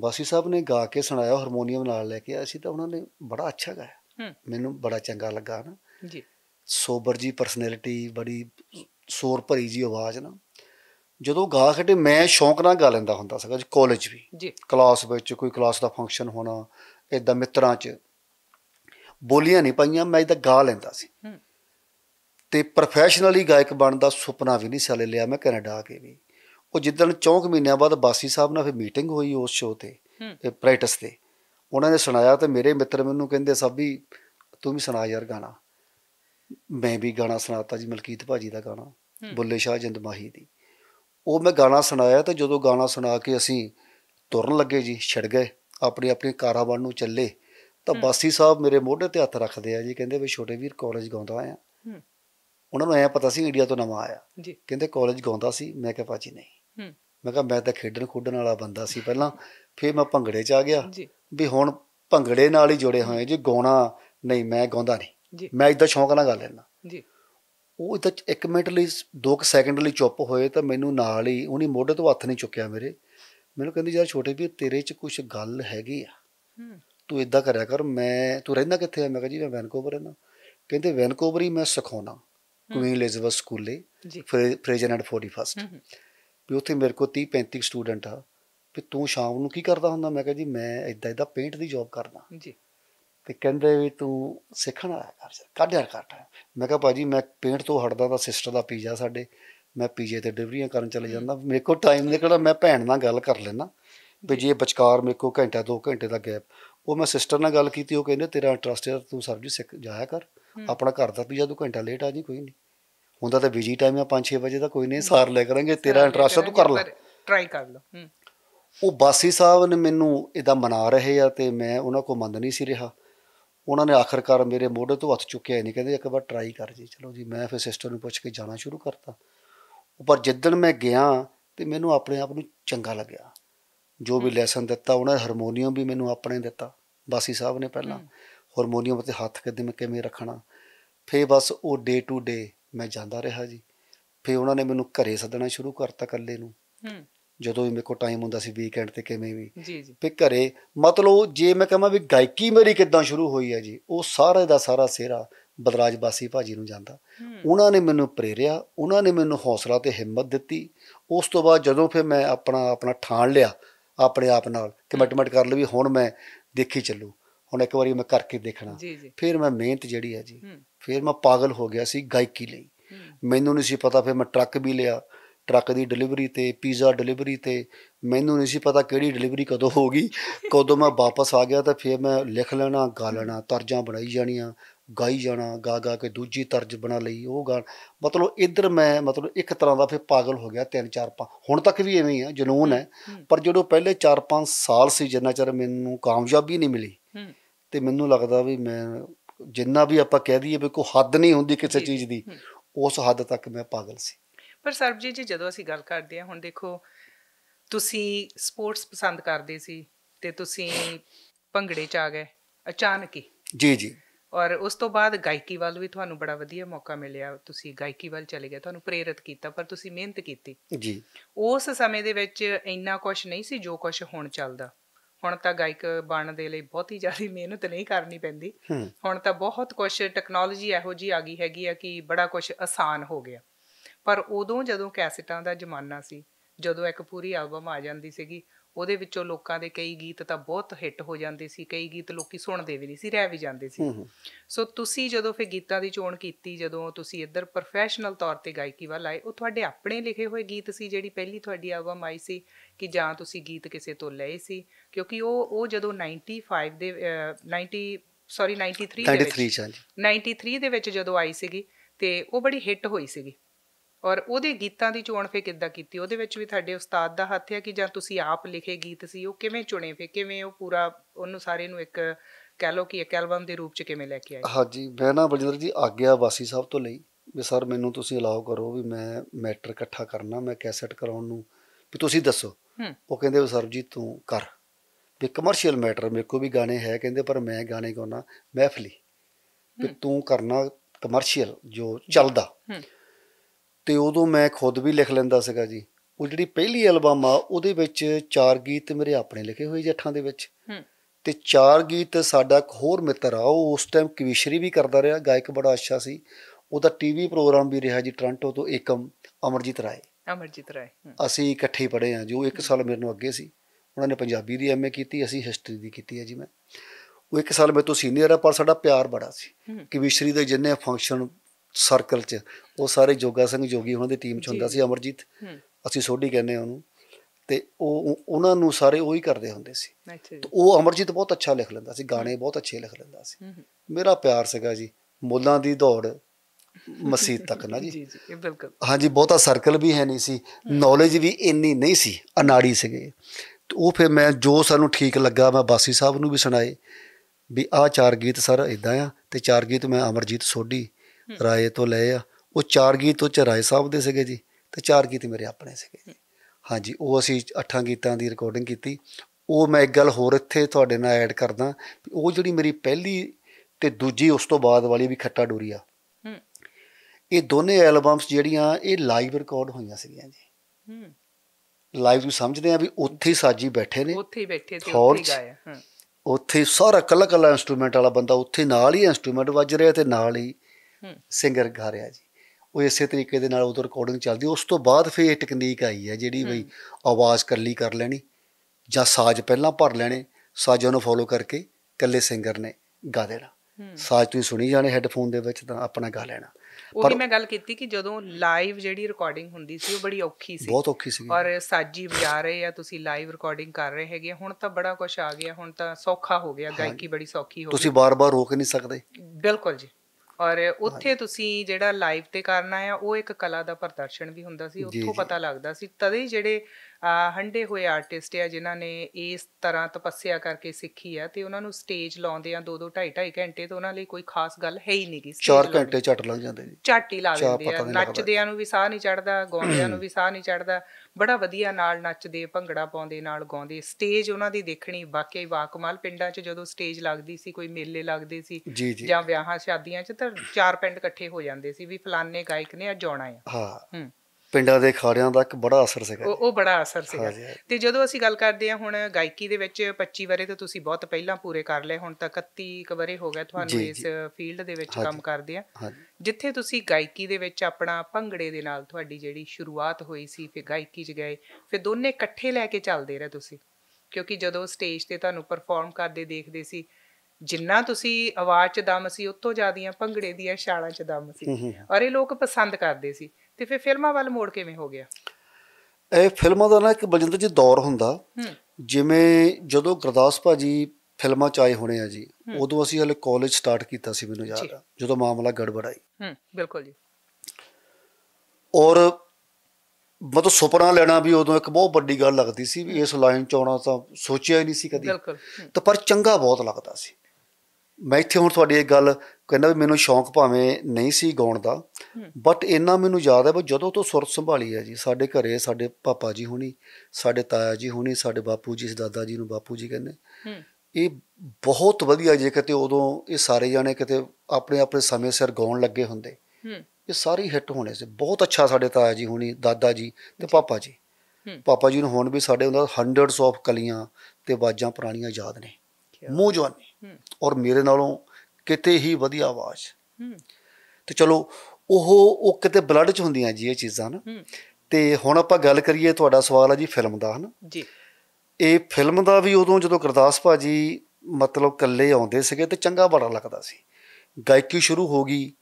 ਬਾਸੀ ਸਾਹਿਬ ਨੇ ਗਾ ਕੇ ਸੁਣਾਇਆ ਹਾਰਮੋਨੀਅਮ ਨਾਲ ਲੈ ਕੇ ਆਇਆ ਸੀ ਤਾਂ ਉਹਨਾਂ ਨੇ ਬੜਾ ਅੱਛਾ ਗਾਇਆ ਮੈਨੂੰ ਬੜਾ ਚੰਗਾ ਲੱਗਾ ਨਾ ਜੀ ਸੋਬਰ ਜੀ ਪਰਸਨੈਲਿਟੀ ਬੜੀ ਸੋਰ ਭਰੀ ਜੀ ਆਵਾਜ਼ ਨਾ ਜਦੋਂ ਗਾ ਖੜੇ ਮੈਂ ਸ਼ੌਂਕ ਨਾਲ ਗਾ ਲੈਂਦਾ ਹੁੰਦਾ ਸੀਗਾ ਕਾਲਜ ਵੀ ਜੀ ਕਲਾਸ ਵਿੱਚ ਕੋਈ ਕਲਾਸ ਦਾ ਫੰਕਸ਼ਨ ਹੋਣਾ ਇਦਾਂ ਮਿੱਤਰਾਂ 'ਚ ਬੋਲੀਆਂ ਨਹੀਂ ਪਾਈਆਂ ਮੈਂ ਇਦਾਂ ਗਾ ਲੈਂਦਾ ਸੀ ਤੇ ਪ੍ਰੋਫੈਸ਼ਨਲੀ ਗਾਇਕ ਬਣਨ ਦਾ ਸੁਪਨਾ ਵੀ ਨਹੀਂ ਸਾਲੇ ਲਿਆ ਮੈਂ ਕੈਨੇਡਾ ਆ ਕੇ ਵੀ ਉਹ ਜਿੱਦਣ ਚੌਂਕ ਮਹੀਨਿਆਂ ਬਾਅਦ ਬਾਸੀ ਸਾਹਿਬ ਨਾਲ ਫਿਰ ਮੀਟਿੰਗ ਹੋਈ ਉਸ ਸ਼ੋਅ ਤੇ ਪ੍ਰੈਕਟਿਸ ਤੇ ਉਹਨਾਂ ਨੇ ਸੁਣਾਇਆ ਤੇ ਮੇਰੇ ਮਿੱਤਰ ਮੈਨੂੰ ਕਹਿੰਦੇ ਸਭ ਵੀ ਤੂੰ ਵੀ ਸੁਣਾ ਯਾਰ ਗਾਣਾ ਮੈਂ ਵੀ ਗਾਣਾ ਸੁਣਾਤਾ ਜੀ ਮਲਕੀਤ ਭਾਜੀ ਦਾ ਗਾਣਾ ਬੁੱਲੇ ਸ਼ਾਹ ਜਿੰਦ ਮਾਹੀ ਦੀ ਉਹ ਮੈਂ ਗਾਣਾ ਸੁਣਾਇਆ ਤੇ ਜਦੋਂ ਗਾਣਾ ਸੁਣਾ ਕੇ ਅਸੀਂ ਤੁਰਨ ਲੱਗੇ ਜੀ ਛਿੜ ਗਏ ਆਪਣੀ ਆਪਣੀ ਕਾਰਾਵਾਨ ਨੂੰ ਚੱਲੇ ਤਾਂ ਬਾਸੀ ਸਾਹਿਬ ਮੇਰੇ ਮੋਢੇ ਤੇ ਹੱਥ ਰੱਖਦੇ ਆ ਜੀ ਕਹਿੰਦੇ ਵੀ ਛੋਟੇ ਵੀਰ ਕਾਲਜ ਗਾਉਂਦਾ ਆ ਉਹਨਾਂ ਨੂੰ ਐ ਪਤਾ ਸੀ ਇੰਡੀਆ ਤੋਂ ਨਵਾਂ ਆਇਆ ਜੀ ਕਹਿੰਦੇ ਕਾਲਜ ਗਾਉਂਦਾ ਸੀ ਮੈਂ ਕਿਹਾ ਪਾਜੀ ਨਹੀਂ ਮੈਂ ਕਿਹਾ ਮੈਂ ਤਾਂ ਖੇਡਣ ਖੁੱਡਣ ਵਾਲਾ ਬੰਦਾ ਸੀ ਪਹਿਲਾਂ ਫੇਰ ਮੈਂ ਭੰਗੜੇ 'ਚ ਆ ਗਿਆ ਵੀ ਹੁਣ ਭੰਗੜੇ ਨਾਲ ਹੀ ਜੁੜੇ ਹੋਏ ਜੀ ਗਾਉਣਾ ਨਹੀਂ ਮੈਂ ਗਾਉਂਦਾ ਨਹੀਂ ਮੈਂ ਇਦਾਂ ਸ਼ੌਂਕ ਨਾਲ ਗਾ ਲੈਣਾ ਜੀ ਉਹ ਇਦਾਂ ਇੱਕ ਮਿੰਟ ਲਈ 2 ਸੈਕਿੰਡ ਲਈ ਚੁੱਪ ਹੋਏ ਤਾਂ ਮੈਨੂੰ ਨਾਲ ਹੀ ਉਹਨੇ ਮੋਢੇ ਤੋਂ ਹੱਥ ਨਹੀਂ ਚੁੱਕਿਆ ਮੇਰੇ ਮੈਨੂੰ ਕਹਿੰਦੀ ਯਾਰ ਛੋਟੇ ਵੀ ਤੇਰੇ 'ਚ ਕੁਝ ਗੱਲ ਹੈਗੀ ਆ ਤੂੰ ਇਦਾਂ ਕਰਿਆ ਕਰ ਮੈਂ ਤੂੰ ਰਹਿੰਦਾ ਕਿੱਥੇ ਆ ਮੈਂ ਕਹਾਂ ਜੀ ਮੈਂ ਵੈਨਕੂਵਰ ਰਹਿੰਦਾ ਕਹਿੰਦੇ ਵੈਨਕੂਵਰ ਹੀ ਮੈਂ ਸਿਖਾਉਣਾ ਕੁਈਨ ਐਲਿਜ਼ਬਥ ਸਕੂਲੇ ਫ੍ਰੇਜਨ ਐਂਡ 41 ਵੀ ਉੱਥੇ ਮੇਰੇ ਕੋ 30 35 ਸਟੂਡੈਂਟ ਆ ਵੀ ਤੂੰ ਸ਼ਾਮ ਨੂੰ ਕੀ ਕਰਦਾ ਹੁੰਦਾ ਮੈਂ ਕਹਾਂ ਜੀ ਮੈਂ ਇਦਾਂ ਇਦਾਂ ਪੇਂਟ ਦੀ ਜੌਬ ਕਰਦਾ ਜੀ ਤੇ ਕਹਿੰਦੇ ਵੀ ਤੂੰ ਸਿੱਖਣ ਆਇਆ ਕਰ ਕੱਢਿਆ ਕਰ ਮੈਂ ਕਿਹਾ ਭਾਜੀ ਮੈਂ ਪੇਂਟ ਤੋਂ ਹਟਦਾ ਤਾਂ ਸਿਸਟਰ ਦਾ ਪੀਜ਼ਾ ਸਾਡੇ ਮੈਂ ਪੀਜ਼ੇ ਤੇ ਡਿਲੀਵਰੀਆਂ ਕਰਨ ਚਲੇ ਜਾਂਦਾ ਮੇਰੇ ਕੋਲ ਟਾਈਮ ਨਿਕਲਦਾ ਮੈਂ ਭੈਣ ਨਾਲ ਗੱਲ ਕਰ ਲੈਣਾ ਵੀ ਜੇ ਵਿਚਕਾਰ ਮੇਰੇ ਕੋਲ ਘੰਟਾ 2 ਘੰਟੇ ਦਾ ਗੈਪ ਉਹ ਮੈਂ ਸਿਸਟਰ ਨਾਲ ਗੱਲ ਕੀਤੀ ਉਹ ਕਹਿੰਦੇ ਤੇਰਾ ਇੰਟਰਸਟ ਹੈ ਤੂੰ ਜੀ ਸਿੱਖ ਜਾਇਆ ਕਰ ਆਪਣਾ ਘਰ ਦਾ ਪੀਜ਼ਾ ਤੂੰ ਘੰਟਾ ਲੇਟ ਆ ਜੀ ਕੋਈ ਨਹੀਂ ਹੁੰਦਾ ਤਾਂ ਬਿਜੀ ਟਾਈਮ ਆ 5-6 ਵਜੇ ਦਾ ਕੋਈ ਨਹੀਂ ਸਾਰ ਲੈ ਕਰਾਂਗੇ ਤੇਰਾ ਇੰਟਰਸਟ ਤੂੰ ਕਰ ਲੈ ਟਰਾਈ ਕਰ ਲੋ ਉਹ ਬਾਸੀ ਸਾਹਿਬ ਨੇ ਮੈਨੂੰ ਇਹਦਾ ਮਨਾ ਰਹੇ ਆ ਤੇ ਮੈਂ ਉਹਨਾਂ ਕੋ ਮੰਨ ਨਹੀਂ ਸੀ ਰਿਹਾ ਉਹਨਾਂ ਨੇ ਆਖਰਕਾਰ ਮੇਰੇ ਮੋਢੇ ਤੋਂ ਹੱਥ ਚੁੱਕਿਆ ਨਹੀਂ ਕਹਿੰਦੇ ਇੱਕ ਵਾਰ ਟਰਾਈ ਕਰ ਜੀ ਚਲੋ ਜੀ ਮੈਂ ਫਿਰ ਸਿਸਟਰ ਨੂੰ ਪੁੱਛ ਕੇ ਜਾਣਾ ਸ਼ੁਰੂ ਕਰਤਾ ਪਰ ਜਿੱਦਣ ਮੈਂ ਗਿਆ ਤੇ ਮੈਨੂੰ ਆਪਣੇ ਆਪ ਨੂੰ ਚੰਗਾ ਲੱਗਿਆ ਜੋ ਵੀ ਲੈਸਨ ਦਿੱਤਾ ਉਹਨਾਂ ਹਾਰਮੋਨੀਅਮ ਵੀ ਮੈਨੂੰ ਆਪਣੇ ਦਿੱਤਾ ਬਾਸੀ ਸਾਹਿਬ ਨੇ ਪਹਿਲਾਂ ਹਾਰਮੋਨੀਅਮ ਤੇ ਹੱਥ ਕਿਵੇਂ ਕਿਵੇਂ ਰੱਖਣਾ ਫੇ ਬਸ ਉਹ ਡੇ ਟੂ ਡੇ ਮੈਂ ਜਾਂਦਾ ਰਿਹਾ ਜੀ ਫੇ ਉਹਨਾਂ ਨੇ ਮੈਨੂੰ ਘਰੇ ਸੱਦਣਾ ਸ਼ੁਰੂ ਕਰਤਾ ਇਕੱਲੇ ਨੂੰ ਜਦੋਂ ਵੀ ਮੇਰੇ ਕੋਲ ਟਾਈਮ ਹੁੰਦਾ ਸੀ ਵੀਕਐਂਡ ਤੇ ਕਿਵੇਂ ਵੀ ਜੀ ਜੀ ਫੇ ਘਰੇ ਮਤਲਬ ਜੇ ਮੈਂ ਕਹਾਂ ਵੀ ਗਾਇਕੀ ਮੇਰੀ ਕਿੱਦਾਂ ਸ਼ੁਰੂ ਹੋਈ ਹੈ ਜੀ ਉਹ ਸਾਰੇ ਦਾ ਸਾਰਾ ਸਿਹਰਾ ਬਦਰਾਜ ਬਾਸੀ ਭਾਜੀ ਨੂੰ ਜਾਂਦਾ ਉਹਨਾਂ ਨੇ ਮੈਨੂੰ ਪ੍ਰੇਰਿਆ ਉਹਨਾਂ ਨੇ ਮੈਨੂੰ ਹੌਸਲਾ ਤੇ ਹਿੰਮਤ ਦਿੱਤੀ ਉਸ ਤੋਂ ਬਾਅਦ ਜਦੋਂ ਫਿਰ ਮੈਂ ਆਪਣਾ ਆਪਣਾ ਠਾਣ ਲਿਆ ਆਪਣੇ ਆਪ ਨਾਲ ਕਮਿਟਮੈਂਟ ਕਰ ਲਈ ਵੀ ਹੁਣ ਮੈਂ ਦੇਖੀ ਚੱਲੂ ਹੁਣ ਇੱਕ ਵਾਰੀ ਮੈਂ ਕਰਕੇ ਦੇਖਣਾ ਫਿਰ ਮੈਂ ਮਿਹਨਤ ਜਿਹੜੀ ਹੈ ਜੀ ਫਿਰ ਮੈਂ ਪਾਗਲ ਹੋ ਗਿਆ ਸੀ ਗਾਇਕੀ ਲਈ ਮੈਨੂੰ ਨਹੀਂ ਸੀ ਪਤਾ ਫਿਰ ਮੈਂ ਟਰੱਕ ਵੀ ਲਿਆ ਟਰੱਕ ਦੀ ਡਿਲੀਵਰੀ ਤੇ ਪੀਜ਼ਾ ਡਿਲੀਵਰੀ ਤੇ ਮੈਨੂੰ ਨਹੀਂ ਸੀ ਪਤਾ ਕਿਹੜੀ ਡਿਲੀਵਰੀ ਕਦੋਂ ਹੋਗੀ ਕਦੋਂ ਮੈਂ ਵਾਪਸ ਆ ਗਿਆ ਤਾਂ ਫਿਰ ਮੈਂ ਲਿਖ ਲੈਣਾ ਗਾ ਲੈਣਾ ਤਰਜਾਂ ਬਣਾਈ ਜਾਣੀਆਂ ਗਾਈ ਜਾਣਾ ਗਾ ਗਾ ਕੇ ਦੂਜੀ ਤਰਜ ਬਣਾ ਲਈ ਉਹ ਗਾ ਮਤਲਬ ਇਧਰ ਮੈਂ ਮਤਲਬ ਇੱਕ ਤਰ੍ਹਾਂ ਦਾ ਫਿਰ ਪਾਗਲ ਹੋ ਗਿਆ ਤਿੰਨ ਚਾਰ ਪੰਜ ਹੁਣ ਤੱਕ ਵੀ ਐਵੇਂ ਹੀ ਆ ਜਨੂਨ ਹੈ ਪਰ ਜਦੋਂ ਪਹਿਲੇ 4-5 ਸਾਲ ਸੀ ਜਿੰਨਾ ਚਿਰ ਮੈਨੂੰ ਕਾਮਯਾਬੀ ਨਹੀਂ ਮਿਲੀ ਤੇ ਮੈਨੂੰ ਲੱਗਦਾ ਵੀ ਮੈਂ ਜਿੰਨਾ ਵੀ ਆਪਾਂ ਕਹਿ ਦਈਏ ਵੀ ਕੋਈ ਹੱਦ ਨਹੀਂ ਹੁੰਦੀ ਕਿਸੇ ਚੀਜ਼ ਦੀ ਉਸ ਹੱਦ ਤੱਕ ਮੈਂ ਪਾਗਲ ਸੀ ਪਰ ਸਰਬਜੀਤ ਜੀ ਜਦੋਂ ਅਸੀਂ ਗੱਲ ਕਰਦੇ ਆ ਹੁਣ ਦੇਖੋ ਤੁਸੀਂ ਸਪੋਰਟਸ ਪਸੰਦ ਕਰਦੇ ਸੀ ਤੇ ਤੁਸੀਂ ਭੰਗੜੇ ਚ ਆ ਗਏ ਅਚਾਨਕ ਹੀ ਜੀ ਜੀ ਔਰ ਉਸ ਤੋਂ ਬਾਅਦ ਗਾਇਕੀ ਵੱਲ ਵੀ ਤੁਹਾਨੂੰ ਬੜਾ ਵਧੀਆ ਮੌਕਾ ਮਿਲਿਆ ਤੁਸੀਂ ਗਾਇਕੀ ਵੱਲ ਚਲੇ ਗਏ ਤੁਹਾਨੂੰ ਪ੍ਰੇਰਿਤ ਕੀਤਾ ਪਰ ਤੁਸੀਂ ਮਿਹਨਤ ਕੀਤੀ ਜੀ ਉਸ ਸਮੇਂ ਦੇ ਵਿੱਚ ਇੰਨਾ ਕੁਝ ਨਹੀਂ ਸੀ ਜੋ ਕੁਝ ਹੁਣ ਚੱਲਦਾ ਹੁਣ ਤਾਂ ਗਾਇਕ ਬਣਨ ਦੇ ਲਈ ਬਹੁਤੀ ਜ਼ਿਆਦਾ ਮਿਹਨਤ ਨਹੀਂ ਕਰਨੀ ਪੈਂਦੀ ਹੁਣ ਤਾਂ ਬਹੁਤ ਕੁਝ ਟੈਕਨੋਲੋਜੀ ਇਹੋ ਜੀ ਆ ਗਈ ਹੈਗੀ ਆ ਕਿ ਬੜਾ ਕੁਝ ਆਸਾਨ ਹੋ ਗਿਆ ਪਰ ਉਦੋਂ ਜਦੋਂ ਕੈਸਟਾਂ ਦਾ ਜ਼ਮਾਨਾ ਸੀ ਜਦੋਂ ਇੱਕ ਪੂਰੀ ਐਲਬਮ ਆ ਜਾਂਦੀ ਸੀਗੀ ਉਹਦੇ ਵਿੱਚੋਂ ਲੋਕਾਂ ਦੇ ਕਈ ਗੀਤ ਤਾਂ ਬਹੁਤ ਹਿੱਟ ਹੋ ਜਾਂਦੇ ਸੀ ਕਈ ਗੀਤ ਲੋਕੀ ਸੁਣਦੇ ਵੀ ਨਹੀਂ ਸੀ ਰਹਿ ਵੀ ਜਾਂਦੇ ਸੀ ਸੋ ਤੁਸੀਂ ਜਦੋਂ ਫੇ ਗੀਤਾਂ ਦੀ ਚੋਣ ਕੀਤੀ ਜਦੋਂ ਤੁਸੀਂ ਇੱਧਰ ਪ੍ਰੋਫੈਸ਼ਨਲ ਤੌਰ ਤੇ ਗਾਇਕੀ ਵੱਲ ਆਏ ਉਹ ਤੁਹਾਡੇ ਆਪਣੇ ਲਿਖੇ ਹੋਏ ਗੀਤ ਸੀ ਜਿਹੜੀ ਪਹਿਲੀ ਤੁਹਾਡੀ ਐਲਬਮ ਆਈ ਸੀ ਕਿ ਜਾਂ ਤੁਸੀਂ ਗੀਤ ਕਿਸੇ ਤੋਂ ਲਏ ਸੀ ਕਿਉਂਕਿ ਉਹ ਉਹ ਜਦੋਂ 95 ਦੇ 90 ਸੌਰੀ 93 ਦੇ ਵਿੱਚ 93 ਦੇ ਵਿੱਚ ਜਦੋਂ ਆਈ ਸੀਗੀ ਤੇ ਉਹ ਬੜੀ ਹਿੱਟ ਹੋਈ ਸੀਗੀ ਔਰ ਉਹਦੇ ਗੀਤਾਂ ਦੀ ਚੋਣ ਫੇ ਕਿੱਦਾਂ ਕੀਤੀ ਉਹਦੇ ਵਿੱਚ ਵੀ ਤੁਹਾਡੇ ਉਸਤਾਦ ਦਾ ਹੱਥ ਹੈ ਕਿ ਜਾਂ ਤੁਸੀਂ ਆਪ ਲਿਖੇ ਗੀਤ ਸੀ ਉਹ ਕਿਵੇਂ ਚੁਣੇ ਫੇ ਕਿਵੇਂ ਉਹ ਪੂਰਾ ਉਹਨੂੰ ਸਾਰੇ ਨੂੰ ਇੱਕ ਕਹਿ ਲੋ ਕਿ ਇੱਕ ਐਲਬਮ ਦੇ ਰੂਪ ਚ ਕਿਵੇਂ ਲੈ ਕੇ ਆਏ ਹਾਂਜੀ ਮੈਂ ਨਾ ਬਲਜਿੰਦਰ ਜੀ ਆਗਿਆ ਵਾਸੀ ਸਾਹਿਬ ਤੋਂ ਲਈ ਵੀ ਸਰ ਮੈਨੂੰ ਤੁਸੀਂ ਅਲਾਉ ਕਰੋ ਵੀ ਮੈਂ ਮੈਟਰ ਇਕੱਠਾ ਕਰਨਾ ਮੈਂ ਕੈਸਟ ਕਰਾਉਣ ਨੂੰ ਵੀ ਤੁਸੀਂ ਦੱਸੋ ਉਹ ਕਹਿੰਦੇ ਉਹ ਸਰ ਜੀ ਤੂੰ ਕਰ ਵੀ ਕਮਰਸ਼ੀਅਲ ਮੈਟਰ ਮੇਰੇ ਕੋ ਵੀ ਗਾਣੇ ਹੈ ਕਹਿੰਦੇ ਪਰ ਮੈਂ ਗਾਣੇ ਗਾਉਣਾ ਮਹਿਫਲੀ ਵੀ ਤੂੰ ਕਰਨਾ ਕਮਰਸ਼ੀਅਲ ਜੋ ਚੱਲਦਾ ਤੇ ਉਦੋਂ ਮੈਂ ਖੁਦ ਵੀ ਲਿਖ ਲੈਂਦਾ ਸੀਗਾ ਜੀ ਉਹ ਜਿਹੜੀ ਪਹਿਲੀ ਐਲਬਮ ਆ ਉਹਦੇ ਵਿੱਚ ਚਾਰ ਗੀਤ ਮੇਰੇ ਆਪਣੇ ਲਿਖੇ ਹੋਏ ਜੱਠਾਂ ਦੇ ਵਿੱਚ ਤੇ ਚਾਰ ਗੀਤ ਸਾਡਾ ਇੱਕ ਹੋਰ ਮਿੱਤਰ ਆ ਉਹ ਉਸ ਟਾਈਮ ਕਵਿਸ਼ਰੀ ਵੀ ਕਰਦਾ ਰਿਹਾ ਗਾਇਕ ਬੜਾ ਅੱਛਾ ਸੀ ਉਹਦਾ ਟੀਵੀ ਪ੍ਰੋਗਰਾਮ ਵੀ ਰਿਹਾ ਜੀ ਟ੍ਰਾਂਟੋ ਤੋਂ ਏਕਮ ਅਮਰਜੀਤ ਰਾਏ ਅਮਰਜੀਤ ਰਾਏ ਅਸੀਂ ਇਕੱਠੇ ਪੜ੍ਹੇ ਆ ਜੋ ਇੱਕ ਸਾਲ ਮੇਰੇ ਨੂੰ ਅੱਗੇ ਸੀ ਉਹਨਾਂ ਨੇ ਪੰਜਾਬੀ ਦੀ ਐਮਏ ਕੀਤੀ ਅਸੀਂ ਹਿਸਟਰੀ ਦੀ ਕੀਤੀ ਹੈ ਜੀ ਮੈਂ ਉਹ ਇੱਕ ਸਾਲ ਮੇਰੇ ਤੋਂ ਸੀਨੀਅਰ ਆ ਪਰ ਸਾਡਾ ਪਿਆਰ ਬੜਾ ਸੀ ਕਵਿਸ਼ਰੀ ਦੇ ਜਿੰਨੇ ਫੰਕਸ਼ਨ ਸਰਕਲ 'ਚ ਉਹ ਸਾਰੇ ਜੋਗਾ ਸਿੰਘ ਜੋਗੀ ਉਹਨਾਂ ਦੀ ਟੀਮ 'ਚ ਹੁੰਦਾ ਸੀ ਅਮਰਜੀਤ ਅਸੀਂ ਸੋਢੀ ਕਹਿੰਦੇ ਆ ਉਹਨੂੰ ਤੇ ਉਹ ਉਹਨਾਂ ਨੂੰ ਸਾਰੇ ਉਹੀ ਕਰਦੇ ਹੁੰਦੇ ਸੀ ਤੇ ਉਹ ਅਮਰਜੀਤ ਬਹੁਤ ਅੱਛਾ ਲਿਖ ਲੈਂਦਾ ਸੀ ਗਾਣੇ ਬਹੁਤ ਅੱਛੇ ਲਿਖ ਲੈਂਦਾ ਸੀ ਮੇਰਾ ਪਿਆਰ ਸੀਗਾ ਜੀ ਮੁੱਲਾਂ ਦੀ ਦੌੜ ਮਸੀਤ ਤੱਕ ਨਾ ਜੀ ਜੀ ਜੀ ਬਿਲਕੁਲ ਹਾਂਜੀ ਬਹੁਤਾ ਸਰਕਲ ਵੀ ਹੈ ਨਹੀਂ ਸੀ ਨੌਲੇਜ ਵੀ ਇੰਨੀ ਨਹੀਂ ਸੀ ਅਨਾੜੀ ਸੀਗੇ ਤੇ ਉਹ ਫਿਰ ਮੈਂ ਜੋ ਸਾਨੂੰ ਠੀਕ ਲੱਗਾ ਮੈਂ ਬਾਸੀ ਸਾਹਿਬ ਨੂੰ ਵੀ ਸੁਣਾਏ ਵੀ ਆ ਚਾਰ ਗੀਤ ਸਰ ਇਦਾਂ ਆ ਤੇ ਚਾਰ ਗੀਤ ਮੈਂ ਅਮਰਜੀਤ ਸੋਢੀ ਰਾਏ ਤੋਂ ਲਏ ਆ ਉਹ ਚਾਰ ਗੀਤ ਉਹ ਚ ਰਾਏ ਸਾਹਿਬ ਦੇ ਸੀਗੇ ਜੀ ਤੇ ਚਾਰ ਗੀਤ ਮੇਰੇ ਆਪਣੇ ਸੀਗੇ ਹਾਂਜੀ ਉਹ ਅਸੀਂ ਅੱਠਾਂ ਗੀਤਾਂ ਦੀ ਰਿਕਾਰਡਿੰਗ ਕੀਤੀ ਉਹ ਮੈਂ ਇੱਕ ਗੱਲ ਹੋਰ ਇੱਥੇ ਤੁਹਾਡੇ ਨਾਲ ਐਡ ਕਰਦਾ ਉਹ ਜਿਹੜੀ ਮੇਰੀ ਪਹਿਲੀ ਤੇ ਦੂਜੀ ਉਸ ਤੋਂ ਬਾਅਦ ਵਾਲੀ ਵੀ ਖੱਟਾ ਡੋਰੀਆ ਇਹ ਦੋਨੇ ਐਲਬਮਸ ਜਿਹੜੀਆਂ ਇਹ ਲਾਈਵ ਰਿਕਾਰਡ ਹੋਈਆਂ ਸੀਗੀਆਂ ਜੀ ਲਾਈਵ ਨੂੰ ਸਮਝਦੇ ਆ ਵੀ ਉੱਥੇ ਹੀ ਸਾਜੀ ਬੈਠੇ ਨੇ ਉੱਥੇ ਹੀ ਬੈਠੇ ਤੇ ਉੱਥੇ ਹੀ ਗਾਇਆ ਉੱਥੇ ਸਾਰਾ ਕੱਲਾ ਕੱਲਾ ਇਨਸਟਰੂਮੈਂਟ ਵਾਲਾ ਬੰਦਾ ਉੱਥੇ ਨਾਲ ਹੀ ਇਨਸਟਰੂਮੈਂਟ ਵੱਜ ਰਿਹਾ ਤੇ ਨਾਲ ਹੀ ਸਿੰਗਰ ਗਾ ਰਿਹਾ ਜੀ ਉਹ ਇਸੇ ਤਰੀਕੇ ਦੇ ਨਾਲ ਉਦੋਂ ਰਿਕਾਰਡਿੰਗ ਚੱਲਦੀ ਉਸ ਤੋਂ ਬਾਅਦ ਫੇਰ ਇਹ ਟੈਕਨੀਕ ਆਈ ਹੈ ਜਿਹੜੀ ਬਈ ਆਵਾਜ਼ ਕੱਲੀ ਕਰ ਲੈਣੀ ਜਾਂ ਸਾਜ਼ ਪਹਿਲਾਂ ਭਰ ਲੈਣੇ ਸਾਜ਼ਾਂ ਨੂੰ ਫੋਲੋ ਕਰਕੇ ਕੱਲੇ ਸਿੰਗਰ ਨੇ ਗਾ ਦੇਣਾ ਸਾਜ਼ ਤੁਸੀਂ ਸੁਣੀ ਜਾਣੇ ਹੈੱਡਫੋਨ ਦੇ ਵਿੱਚ ਤਾਂ ਆਪਣਾ ਗਾ ਲੈਣਾ ਉਹ ਵੀ ਮੈਂ ਗੱਲ ਕੀਤੀ ਕਿ ਜਦੋਂ ਲਾਈਵ ਜਿਹੜੀ ਰਿਕਾਰਡਿੰਗ ਹੁੰਦੀ ਸੀ ਉਹ ਬੜੀ ਔਖੀ ਸੀ ਬਹੁਤ ਔਖੀ ਸੀ ਔਰ ਸਾਜੀ ਵਜਾ ਰਹੇ ਆ ਤੁਸੀਂ ਲਾਈਵ ਰਿਕਾਰਡਿੰਗ ਕਰ ਰਹੇ ਹੈਗੇ ਹੁਣ ਤਾਂ ਬੜਾ ਕੁਝ ਆ ਗਿਆ ਹੁਣ ਤਾਂ ਸੌਖਾ ਹੋ ਗਿਆ ਗਾਇਕੀ ਬੜੀ ਸੌਖੀ ਹੋ ਗਈ ਤੁਸੀਂ ਬਾਰ-ਬਾਰ ਰੋਕ ਨਹੀਂ ਸਕਦੇ ਬਿਲਕੁਲ ਜੀ ਔਰ ਉੱਥੇ ਤੁਸੀਂ ਜਿਹੜਾ ਲਾਈਵ ਤੇ ਕਰਨਾ ਆ ਉਹ ਇੱਕ ਕਲਾ ਦਾ ਪ੍ਰਦਰਸ਼ਨ ਵੀ ਹੁੰਦਾ ਸੀ ਉੱਥੋਂ ਪਤਾ ਲੱਗਦਾ ਸੀ ਤਦੇ ਜਿਹੜੇ ਹੰਡੇ ਹੋਏ ਆਰਟਿਸਟ ਆ ਜਿਨ੍ਹਾਂ ਨੇ ਇਸ ਤਰ੍ਹਾਂ ਤਪੱਸਿਆ ਕਰਕੇ ਸਿੱਖੀ ਆ ਤੇ ਉਹਨਾਂ ਨੂੰ ਸਟੇਜ ਲਾਉਂਦੇ ਆ 2-2 ਢਾਈ ਘੰਟੇ ਤੇ ਉਹਨਾਂ ਲਈ ਕੋਈ ਖਾਸ ਗੱਲ ਹੈ ਹੀ ਨਹੀਂਗੀ 4 ਘੰਟੇ ਝਟ ਲੱਗ ਜਾਂਦੇ ਜੀ ਚਾਟੀ ਲਾ ਦਿੰਦੇ ਆ ਨੱਚਦਿਆਂ ਨੂੰ ਵੀ ਸਾਹ ਨਹੀਂ ਚੜਦਾ ਗਾਉਂਦਿਆਂ ਨੂੰ ਵੀ ਸਾਹ ਨਹੀਂ ਚੜਦਾ ਬੜਾ ਵਧੀਆ ਨਾਲ ਨੱਚਦੇ ਭੰਗੜਾ ਪਾਉਂਦੇ ਨਾਲ ਗਾਉਂਦੇ ਸਟੇਜ ਉਹਨਾਂ ਦੀ ਦੇਖਣੀ ਵਾਕਈ ਵਾਕਮਾਲ ਪਿੰਡਾਂ 'ਚ ਜਦੋਂ ਸਟੇਜ ਲੱਗਦੀ ਸੀ ਕੋਈ ਮੇਲੇ ਲੱਗਦੇ ਸੀ ਜਾਂ ਵਿਆਹਾਂ ਸ਼ਾਦੀਆਂ 'ਚ ਤਾਂ ਚਾਰ ਪਿੰਡ ਇਕੱਠੇ ਹੋ ਜਾਂਦੇ ਸੀ ਵੀ ਫਲਾਣੇ ਗਾਇਕ ਨੇ ਅੱਜ ਆਉਣਾ ਹੈ ਹਾਂ ਹੂੰ ਪਿੰਡਾਂ ਦੇ ਖਾੜਿਆਂ ਦਾ ਇੱਕ ਬੜਾ ਅਸਰ ਸੀਗਾ ਉਹ ਬੜਾ ਅਸਰ ਸੀਗਾ ਤੇ ਜਦੋਂ ਅਸੀਂ ਗੱਲ ਕਰਦੇ ਆ ਹੁਣ ਗਾਇਕੀ ਦੇ ਵਿੱਚ 25 ਵਰੇ ਤਾਂ ਤੁਸੀਂ ਬਹੁਤ ਪਹਿਲਾਂ ਪੂਰੇ ਕਰ ਲਏ ਹੁਣ ਤਾਂ 31 ਵਰੇ ਹੋ ਗਏ ਤੁਹਾਨੂੰ ਇਸ ਫੀਲਡ ਦੇ ਵਿੱਚ ਕੰਮ ਕਰਦੇ ਆ ਜਿੱਥੇ ਤੁਸੀਂ ਗਾਇਕੀ ਦੇ ਵਿੱਚ ਆਪਣਾ ਭੰਗੜੇ ਦੇ ਨਾਲ ਤੁਹਾਡੀ ਜਿਹੜੀ ਸ਼ੁਰੂਆਤ ਹੋਈ ਸੀ ਫਿਰ ਗਾਇਕੀ 'ਚ ਗਏ ਫਿਰ ਦੋਨੇ ਇਕੱਠੇ ਲੈ ਕੇ ਚੱਲਦੇ ਰਹੇ ਤੁਸੀਂ ਕਿਉਂਕਿ ਜਦੋਂ ਸਟੇਜ ਤੇ ਤੁਹਾਨੂੰ ਪਰਫਾਰਮ ਕਰਦੇ ਦੇਖਦੇ ਸੀ ਜਿੰਨਾ ਤੁਸੀਂ ਆਵਾਜ਼ 'ਚ ਦਮ ਸੀ ਉਤੋਂ ਜ਼ਿਆਦੀਆਂ ਭੰਗੜੇ ਦੀਆਂ ਛਾਲਾਂ 'ਚ ਦਮ ਸੀ ਔਰ ਇਹ ਲੋਕ ਪਸੰਦ ਕਰਦੇ ਸੀ ਤੇ ਫਿਰ ਫਿਲਮਾਂ ਵੱਲ ਮੋੜ ਕਿਵੇਂ ਹੋ ਗਿਆ ਇਹ ਫਿਲਮਾਂ ਦਾ ਨਾ ਇੱਕ ਬਲਜਿੰਦਰ ਜੀ ਦੌਰ ਹੁੰਦਾ ਜਿਵੇਂ ਜਦੋਂ ਗੁਰਦਾਸ ਭਾਜੀ ਫਿਲਮਾਂ ਚ ਆਏ ਹੋਣੇ ਆ ਜੀ ਉਦੋਂ ਅਸੀਂ ਹਲੇ ਕਾਲਜ ਸਟਾਰਟ ਕੀਤਾ ਸੀ ਮੈਨੂੰ ਯਾਦ ਆ ਜਦੋਂ ਮਾਮਲਾ ਗੜਬੜਾਈ ਹੂੰ ਬਿਲਕੁਲ ਜੀ ਔਰ ਮਤਲਬ ਸੁਪਨਾ ਲੈਣਾ ਵੀ ਉਦੋਂ ਇੱਕ ਬਹੁਤ ਵੱਡੀ ਗੱਲ ਲੱਗਦੀ ਸੀ ਵੀ ਇਸ ਲਾਈਨ ਚ ਆਉਣਾ ਤਾਂ ਸੋਚਿਆ ਹੀ ਨਹੀਂ ਸੀ ਕਦੀ ਤਾਂ ਪਰ ਚੰਗਾ ਬਹੁਤ ਲੱਗਦਾ ਸੀ ਮੈਂ ਇੱਥੇ ਹੁਣ ਤੁਹਾਡੀ ਇੱਕ ਗੱਲ ਕਹਿੰਦਾ ਵੀ ਮੈਨੂੰ ਸ਼ੌਂਕ ਭਾਵੇਂ ਨਹੀਂ ਸੀ ਗਾਉਣ ਦਾ ਬਟ ਇੰਨਾ ਮੈਨੂੰ ਯਾਦ ਹੈ ਵੀ ਜਦੋਂ ਤੋਂ ਸੁਰ ਸੰਭਾਲੀ ਹੈ ਜੀ ਸਾਡੇ ਘਰੇ ਸਾਡੇ ਪਾਪਾ ਜੀ ਹੋਣੀ ਸਾਡੇ ਤਾਇਆ ਜੀ ਹੋਣੀ ਸਾਡੇ ਬਾਪੂ ਜੀ ਦਾਦਾ ਜੀ ਨੂੰ ਬਾਪੂ ਜੀ ਕਹਿੰਦੇ ਇਹ ਬਹੁਤ ਵਧੀਆ ਜੇ ਕਿਤੇ ਉਦੋਂ ਇਹ ਸਾਰੇ ਜਾਣੇ ਕਿਤੇ ਆਪਣੇ ਆਪਣੇ ਸਮੇਂ ਸਿਰ ਗਾਉਣ ਲੱਗੇ ਹੁੰਦੇ ਇਹ ਸਾਰੀ ਹਿੱਟ ਹੋਣੇ ਸੀ ਬਹੁਤ ਅੱਛਾ ਸਾਡੇ ਤਾਇਆ ਜੀ ਹੋਣੀ ਦਾਦਾ ਜੀ ਤੇ ਪਾਪਾ ਜੀ ਪਾਪਾ ਜੀ ਨੂੰ ਹੁਣ ਵੀ ਸਾਡੇ ਉਹਨਾਂ ਹੰਡਰਡਸ ਆਫ ਕਲੀਆਂ ਤੇ ਬਾਜਾਂ ਪੁਰਾਣੀਆਂ ਯਾਦ ਨੇ ਮੂੰਹ ਜਵਾਨੀ ਔਰ ਮੇਰੇ ਨਾਲੋਂ ਕਿਤੇ ਹੀ ਵਧੀਆ ਆਵਾਜ਼ ਤੇ ਚਲੋ ਉਹ ਉਹ ਕਿਤੇ ਬਲੱਡ ਚ ਹੁੰਦੀਆਂ ਜੀ ਇਹ ਚੀਜ਼ਾਂ ਨਾ ਤੇ ਹੁਣ ਆਪਾਂ ਗੱਲ ਕਰੀਏ ਤੁਹਾਡਾ ਸਵਾਲ ਹੈ ਜੀ ਫਿਲਮ ਦਾ ਹਨ ਜੀ ਇਹ ਫਿਲਮ ਦਾ ਵੀ ਉਦੋਂ ਜਦੋਂ ਗੁਰਦਾਸ ਭਾਜੀ ਮਤਲਬ ਕੱਲੇ ਆਉਂਦੇ ਸੀਗੇ ਤੇ ਚੰਗਾ ਬੜਾ ਲੱਗਦਾ ਸੀ ਗਾਇਕੀ ਸ਼ੁਰੂ ਹੋ ਗਈ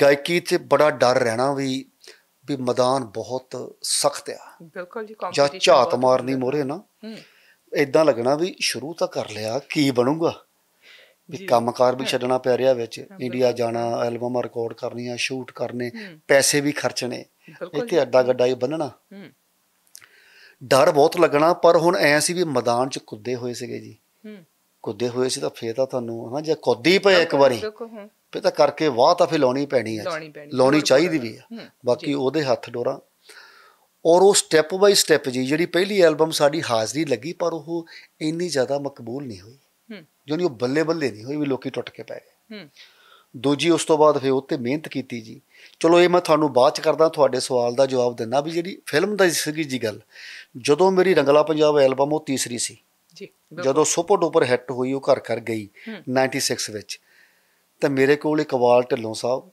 ਗਾਇਕੀ 'ਚ ਬੜਾ ਡਰ ਰਹਿਣਾ ਵੀ ਵੀ ਮੈਦਾਨ ਬਹੁਤ ਸਖਤ ਆ ਬਿਲਕੁਲ ਜੀ ਕੰਪੀਟੀਸ਼ਨ ਜਾਂ ਝਾਤ ਮਾਰਨੀ ਮੋਰੇ ਨਾ ਹੂੰ ਇਦਾਂ ਲੱਗਣਾ ਵੀ ਸ਼ੁਰੂ ਤਾਂ ਕਰ ਲਿਆ ਕੀ ਬਣੂਗਾ ਵੀ ਕੰਮਕਾਰ ਵੀ ਛੱਡਣਾ ਪੈ ਰਿਹਾ ਵਿੱਚ ਇੰਡੀਆ ਜਾਣਾ ਐਲਬਮ ਰਿਕਾਰਡ ਕਰਨੀਆਂ ਸ਼ੂਟ ਕਰਨੇ ਪੈਸੇ ਵੀ ਖਰਚਣੇ ਇੱਥੇ ਅੱਡਾ ਗੱਡਾ ਹੀ ਬੰਨਣਾ ਡਰ ਬਹੁਤ ਲੱਗਣਾ ਪਰ ਹੁਣ ਐ ਸੀ ਵੀ ਮੈਦਾਨ 'ਚ ਕੁੱਦੇ ਹੋਏ ਸੀਗੇ ਜੀ ਕੁੱਦੇ ਹੋਏ ਸੀ ਤਾਂ ਫੇਰ ਤਾਂ ਤੁਹਾਨੂੰ ਹਾਂ ਜੇ ਕੁੱਦੀ ਪਏ ਇੱਕ ਵਾਰੀ ਫੇਰ ਤਾਂ ਕਰਕੇ ਵਾਹ ਤਾਂ ਫੇ ਲਾਉਣੀ ਪੈਣੀ ਆ ਲਾਉਣੀ ਚਾਹੀਦੀ ਵੀ ਆ ਬਾਕੀ ਉਹਦੇ ਹੱਥ ਡੋਰਾ ਔਰ ਉਹ ਸਟੈਪ ਬਾਈ ਸਟੈਪ ਜੀ ਜਿਹੜੀ ਪਹਿਲੀ ਐਲਬਮ ਸਾਡੀ ਹਾਜ਼ਰੀ ਲੱਗੀ ਪਰ ਉਹ ਇੰਨੀ ਜ਼ਿਆਦਾ ਮਕਬੂਲ ਨਹੀਂ ਹੋਈ ਜਾਨੀ ਉਹ ਬੱਲੇ ਬੱਲੇ ਨਹੀਂ ਹੋਈ ਵੀ ਲੋਕੀ ਟੁੱਟ ਕੇ ਪੈ ਗਏ ਦੂਜੀ ਉਸ ਤੋਂ ਬਾਅਦ ਫਿਰ ਤੇ ਮਿਹਨਤ ਕੀਤੀ ਜੀ ਚਲੋ ਇਹ ਮੈਂ ਤੁਹਾਨੂੰ ਬਾਅਦ ਚ ਕਰਦਾ ਤੁਹਾਡੇ ਸਵਾਲ ਦਾ ਜਵਾਬ ਦਿੰਦਾ ਵੀ ਜਿਹੜੀ ਫਿਲਮ ਦਾ ਸੀਗੀ ਜੀ ਗੱਲ ਜਦੋਂ ਮੇਰੀ ਰੰਗਲਾ ਪੰਜਾਬ ਐਲਬਮ ਉਹ ਤੀਸਰੀ ਸੀ ਜੀ ਜਦੋਂ ਸੁਪਰ ਡੂਪਰ ਹਿੱਟ ਹੋਈ ਉਹ ਘਰ ਘਰ ਗਈ 96 ਵਿੱਚ ਤਾਂ ਮੇਰੇ ਕੋਲ ਇੱਕ ਵਾਲ ਢਿੱਲੋਂ ਸਾਹਿਬ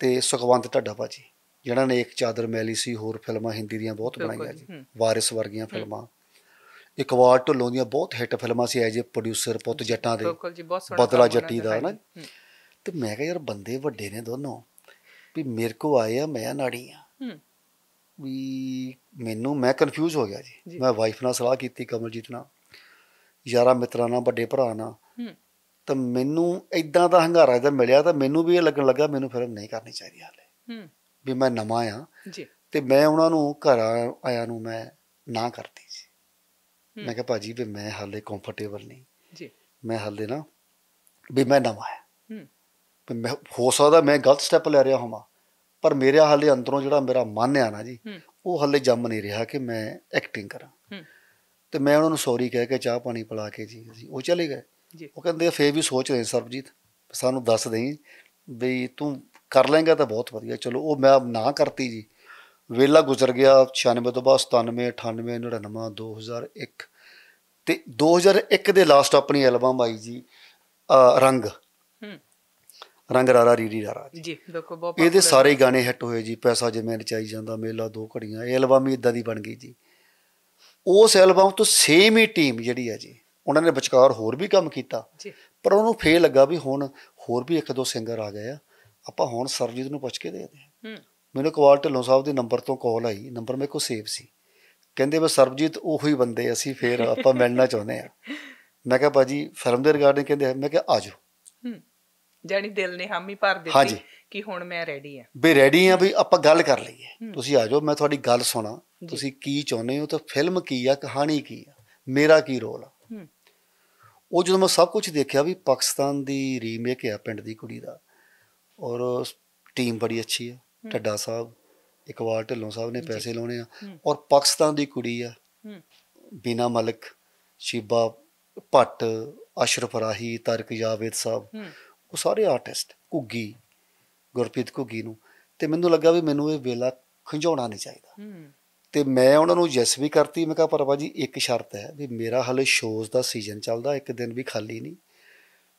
ਤੇ ਸੁਖਵੰਤ ਢੱਡਾ ਭਾਜੀ ਜਿਨ੍ਹਾਂ ਨੇ ਇੱਕ ਚਾਦਰ ਮੈਲੀ ਸੀ ਹੋਰ ਫਿਲਮਾਂ ਹਿੰਦੀ ਦੀਆਂ ਬਹੁਤ ਬਣਾਈਆਂ ਜੀ ਵਾਰਿਸ ਵਰਗੀਆਂ ਫਿਲਮਾਂ ਵਾਰ ਢੁੱਲੋਂ ਦੀਆਂ ਬਹੁਤ ਹਿੱਟ ਫਿਲਮਾਂ ਸੀ ਐਜ ਪ੍ਰੋਡਿਊਸਰ ਪੁੱਤ ਜੱਟਾਂ ਦੇ ਬਿਲਕੁਲ ਜੀ ਬਹੁਤ ਸੋਹਣਾ ਬਦਲਾ ਜੱਟੀ ਦਾ ਨਾ ਤੇ ਮੈਂ ਕਿਹਾ ਯਾਰ ਬੰਦੇ ਵੱਡੇ ਨੇ ਦੋਨੋਂ ਵੀ ਮੇਰੇ ਕੋ ਆਏ ਆ ਮੈਂ ਨਾੜੀ ਆ ਵੀ ਮੈਨੂੰ ਮੈਂ ਕਨਫਿਊਜ਼ ਹੋ ਗਿਆ ਜੀ ਮੈਂ ਵਾਈਫ ਨਾਲ ਸਲਾਹ ਕੀਤੀ ਕਮਲਜੀਤ ਨਾਲ ਯਾਰਾ ਮਿੱਤਰਾਂ ਨਾਲ ਵੱਡੇ ਭਰਾ ਨਾਲ ਤਾਂ ਮੈਨੂੰ ਇਦਾਂ ਦਾ ਹੰਗਾਰਾ ਜਦ ਮਿਲਿਆ ਤਾਂ ਮੈਨੂੰ ਵੀ ਇਹ ਲੱਗਣ ਲੱਗਾ ਮੈਨੂੰ ਫਿਲਮ ਨਹੀਂ ਕਰਨੀ ਚਾਹੀਦੀ ਹਾਲੇ ਵੀ ਮੈਂ ਨਵਾਂ ਆ ਜੀ ਤੇ ਮੈਂ ਉਹਨਾਂ ਨੂੰ ਘਰ ਆਇਆ ਨੂੰ ਮੈਂ ਨਾ ਕਰਤੀ ਮੈਂ ਕਿਹਾ ਭਾਜੀ ਵੀ ਮੈਂ ਹਾਲੇ ਕੰਫਰਟੇਬਲ ਨਹੀਂ ਜੀ ਮੈਂ ਹਾਲੇ ਨਾ ਵੀ ਮੈਂ ਨਵਾਂ ਹਾਂ ਹੂੰ ਮੈਂ ਹੋ ਸਕਦਾ ਮੈਂ ਗਲਤ ਸਟੈਪ ਲੈ ਰਿਹਾ ਹੋਵਾਂ ਪਰ ਮੇਰੇ ਹਾਲੇ ਅੰਦਰੋਂ ਜਿਹੜਾ ਮੇਰਾ ਮਨ ਆ ਨਾ ਜੀ ਉਹ ਹਾਲੇ ਜੰਮ ਨਹੀਂ ਰਿਹਾ ਕਿ ਮੈਂ ਐਕਟਿੰਗ ਕਰਾਂ ਤੇ ਮੈਂ ਉਹਨਾਂ ਨੂੰ ਸੌਰੀ ਕਹਿ ਕੇ ਚਾਹ ਪਾਣੀ ਪਿਲਾ ਕੇ ਜੀ ਅਸੀਂ ਉਹ ਚਲੇ ਗਏ ਉਹ ਕਹਿੰਦੇ ਫੇਰ ਵੀ ਸੋਚ ਰਹੇ ਸਰਬਜੀਤ ਸਾਨੂੰ ਦੱਸ ਦੇਈ ਵੀ ਤੂੰ ਕਰ ਲੇਗਾ ਤਾਂ ਬਹੁਤ ਵਧੀਆ ਚਲੋ ਉਹ ਮੈਂ ਨਾ ਕਰਤੀ ਜੀ ਵੇਲਾ ਗੁਜ਼ਰ ਗਿਆ 96 ਤੋਂ ਬਾਅਦ 97 98 99 2001 ਤੇ 2001 ਦੇ ਲਾਸਟ ਆਪਣੀ ਐਲਬਮ ਆਈ ਜੀ ਰੰਗ ਰੰਗ ਰਾਰਾ ਰੀਰੀ ਰਾਰਾ ਜੀ ਦੇਖੋ ਬਹੁਤ ਇਹਦੇ ਸਾਰੇ ਗਾਣੇ ਹਿੱਟ ਹੋਏ ਜੀ ਪੈਸਾ ਜਿਵੇਂ ਨਚਾਈ ਜਾਂਦਾ ਮੇਲਾ ਦੋ ਘੜੀਆਂ ਇਹ ਐਲਬਮ ਹੀ ਇਦਾਂ ਦੀ ਬਣ ਗਈ ਜੀ ਉਸ ਐਲਬਮ ਤੋਂ ਸੇਮ ਹੀ ਟੀਮ ਜਿਹੜੀ ਹੈ ਜੀ ਉਹਨਾਂ ਨੇ ਵਿਚਕਾਰ ਹੋਰ ਵੀ ਕੰਮ ਕੀਤਾ ਜੀ ਪਰ ਉਹਨੂੰ ਫੇਲ ਲੱਗਾ ਵੀ ਹੁਣ ਹੋਰ ਵੀ ਇੱਕ ਦੋ ਸਿੰਗਰ ਆ ਗਏ ਆ ਆਪਾਂ ਹੁਣ ਸਰਜੀਤ ਨੂੰ ਪੁੱਛ ਕੇ ਦੇਖਦੇ ਹਾਂ ਮੈਨੂੰ ਇਕਬਾਲ ਢਿੱਲੋਂ ਸਾਹਿਬ ਦੇ ਨੰਬਰ ਤੋਂ ਕਾਲ ਆਈ ਨੰਬਰ ਮੇਰੇ ਕੋਲ ਸੇਵ ਸੀ ਕਹਿੰਦੇ ਬਸ ਸਰਬਜੀਤ ਉਹੋ ਹੀ ਬੰਦੇ ਅਸੀਂ ਫੇਰ ਆਪਾਂ ਮਿਲਣਾ ਚਾਹੁੰਦੇ ਆ ਮੈਂ ਕਿਹਾ ਬਾਜੀ ਫਿਲਮ ਦੇ ਰਿਗਾਰਡਿੰਗ ਕਹਿੰਦੇ ਮੈਂ ਕਿਹਾ ਆਜੋ ਹੂੰ ਜਾਨੀ ਦਿਲ ਨੇ ਹਾਮੀ ਭਰ ਦਿੱਤੀ ਕਿ ਹੁਣ ਮੈਂ ਰੈਡੀ ਆ ਵੀ ਰੈਡੀ ਆ ਵੀ ਆਪਾਂ ਗੱਲ ਕਰ ਲਈਏ ਤੁਸੀਂ ਆ ਜਾਓ ਮੈਂ ਤੁਹਾਡੀ ਗੱਲ ਸੁਣਾ ਤੁਸੀਂ ਕੀ ਚਾਹੁੰਦੇ ਹੋ ਤਾਂ ਫਿਲਮ ਕੀ ਆ ਕਹਾਣੀ ਕੀ ਆ ਮੇਰਾ ਕੀ ਰੋਲ ਆ ਉਹ ਜਦੋਂ ਮੈਂ ਸਭ ਕੁਝ ਦੇਖਿਆ ਵੀ ਪਾਕਿਸਤਾਨ ਦੀ ਰੀਮੇਕ ਆ ਪਿੰਡ ਦੀ ਕੁੜੀ ਦਾ ਔਰ ਟੀਮ ਬੜੀ ਅੱਛੀ ਆ ਢੱਡਾ ਸਾਹਿਬ ਇਕਵਾਲ ਢਿੱਲੋਂ ਸਾਹਿਬ ਨੇ ਪੈਸੇ ਲਾਉਣੇ ਆ ਔਰ ਪਾਕਿਸਤਾਨ ਦੀ ਕੁੜੀ ਆ ਬਿਨਾ ਮਲਕ ਸ਼ੀਬਾ ਪੱਟ ਅਸ਼ਰਫ ਰਾਹੀ ਤਰਕ ਜਾਵੇਦ ਸਾਹਿਬ ਉਹ ਸਾਰੇ ਆਰਟਿਸਟ ਕੁੱਗੀ ਗੁਰਪ੍ਰੀਤ ਕੁੱਗੀ ਨੂੰ ਤੇ ਮੈਨੂੰ ਲੱਗਾ ਵੀ ਮੈਨੂੰ ਇਹ ਵੇਲਾ ਖੰਝਾਉਣਾ ਨਹੀਂ ਚਾਹੀਦਾ ਤੇ ਮੈਂ ਉਹਨਾਂ ਨੂੰ ਜੈਸ ਵੀ ਕਰਤੀ ਮੈਂ ਕਿਹਾ ਪਰਵਾ ਜੀ ਇੱਕ ਸ਼ਰਤ ਹੈ ਵੀ ਮੇਰਾ ਹਲੇ ਸ਼ੋਜ਼ ਦਾ ਸੀਜ਼ਨ ਚੱਲਦਾ ਇੱਕ ਦਿਨ ਵੀ ਖਾਲੀ ਨਹੀਂ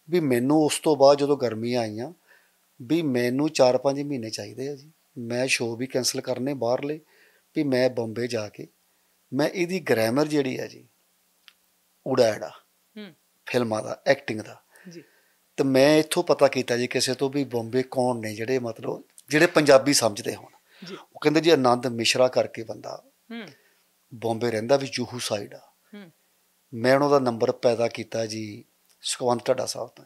ਵੀ ਮੈਨੂੰ ਉਸ ਤੋਂ ਬਾਅਦ ਜਦੋਂ ਗਰਮੀਆਂ ਆਈਆਂ ਵੀ ਮੈਨੂੰ 4-5 ਮਹੀਨੇ ਚਾਹੀਦੇ ਆ ਜੀ ਮੈਂ ਸ਼ੋਅ ਵੀ ਕੈਨਸਲ ਕਰਨੇ ਬਾਹਰਲੇ ਵੀ ਮੈਂ ਬੰਬੇ ਜਾ ਕੇ ਮੈਂ ਇਹਦੀ ਗ੍ਰਾਮਰ ਜਿਹੜੀ ਆ ਜੀ ਉੜਾੜਾ ਹੂੰ ਫਿਲਮਾਂ ਦਾ ਐਕਟਿੰਗ ਦਾ ਜੀ ਤੇ ਮੈਂ ਇੱਥੋਂ ਪਤਾ ਕੀਤਾ ਜੀ ਕਿਸੇ ਤੋਂ ਵੀ ਬੰਬੇ ਕੌਣ ਨੇ ਜਿਹੜੇ ਮਤਲਬ ਜਿਹੜੇ ਪੰਜਾਬੀ ਸਮਝਦੇ ਹੋਣ ਜੀ ਉਹ ਕਹਿੰਦੇ ਜੀ ਆਨੰਦ ਮਿਸ਼ਰਾ ਕਰਕੇ ਬੰਦਾ ਹੂੰ ਬੰਬੇ ਰਹਿੰਦਾ ਵੀ ਜੂਹੂ ਸਾਈਡ ਆ ਹੂੰ ਮੈਂ ਉਹਨਾਂ ਦਾ ਨੰਬਰ ਪੈਦਾ ਕੀਤਾ ਜੀ ਸੁਖਵੰਤ ਢਾਡਾ ਸਾਹਿਬ ਤੋਂ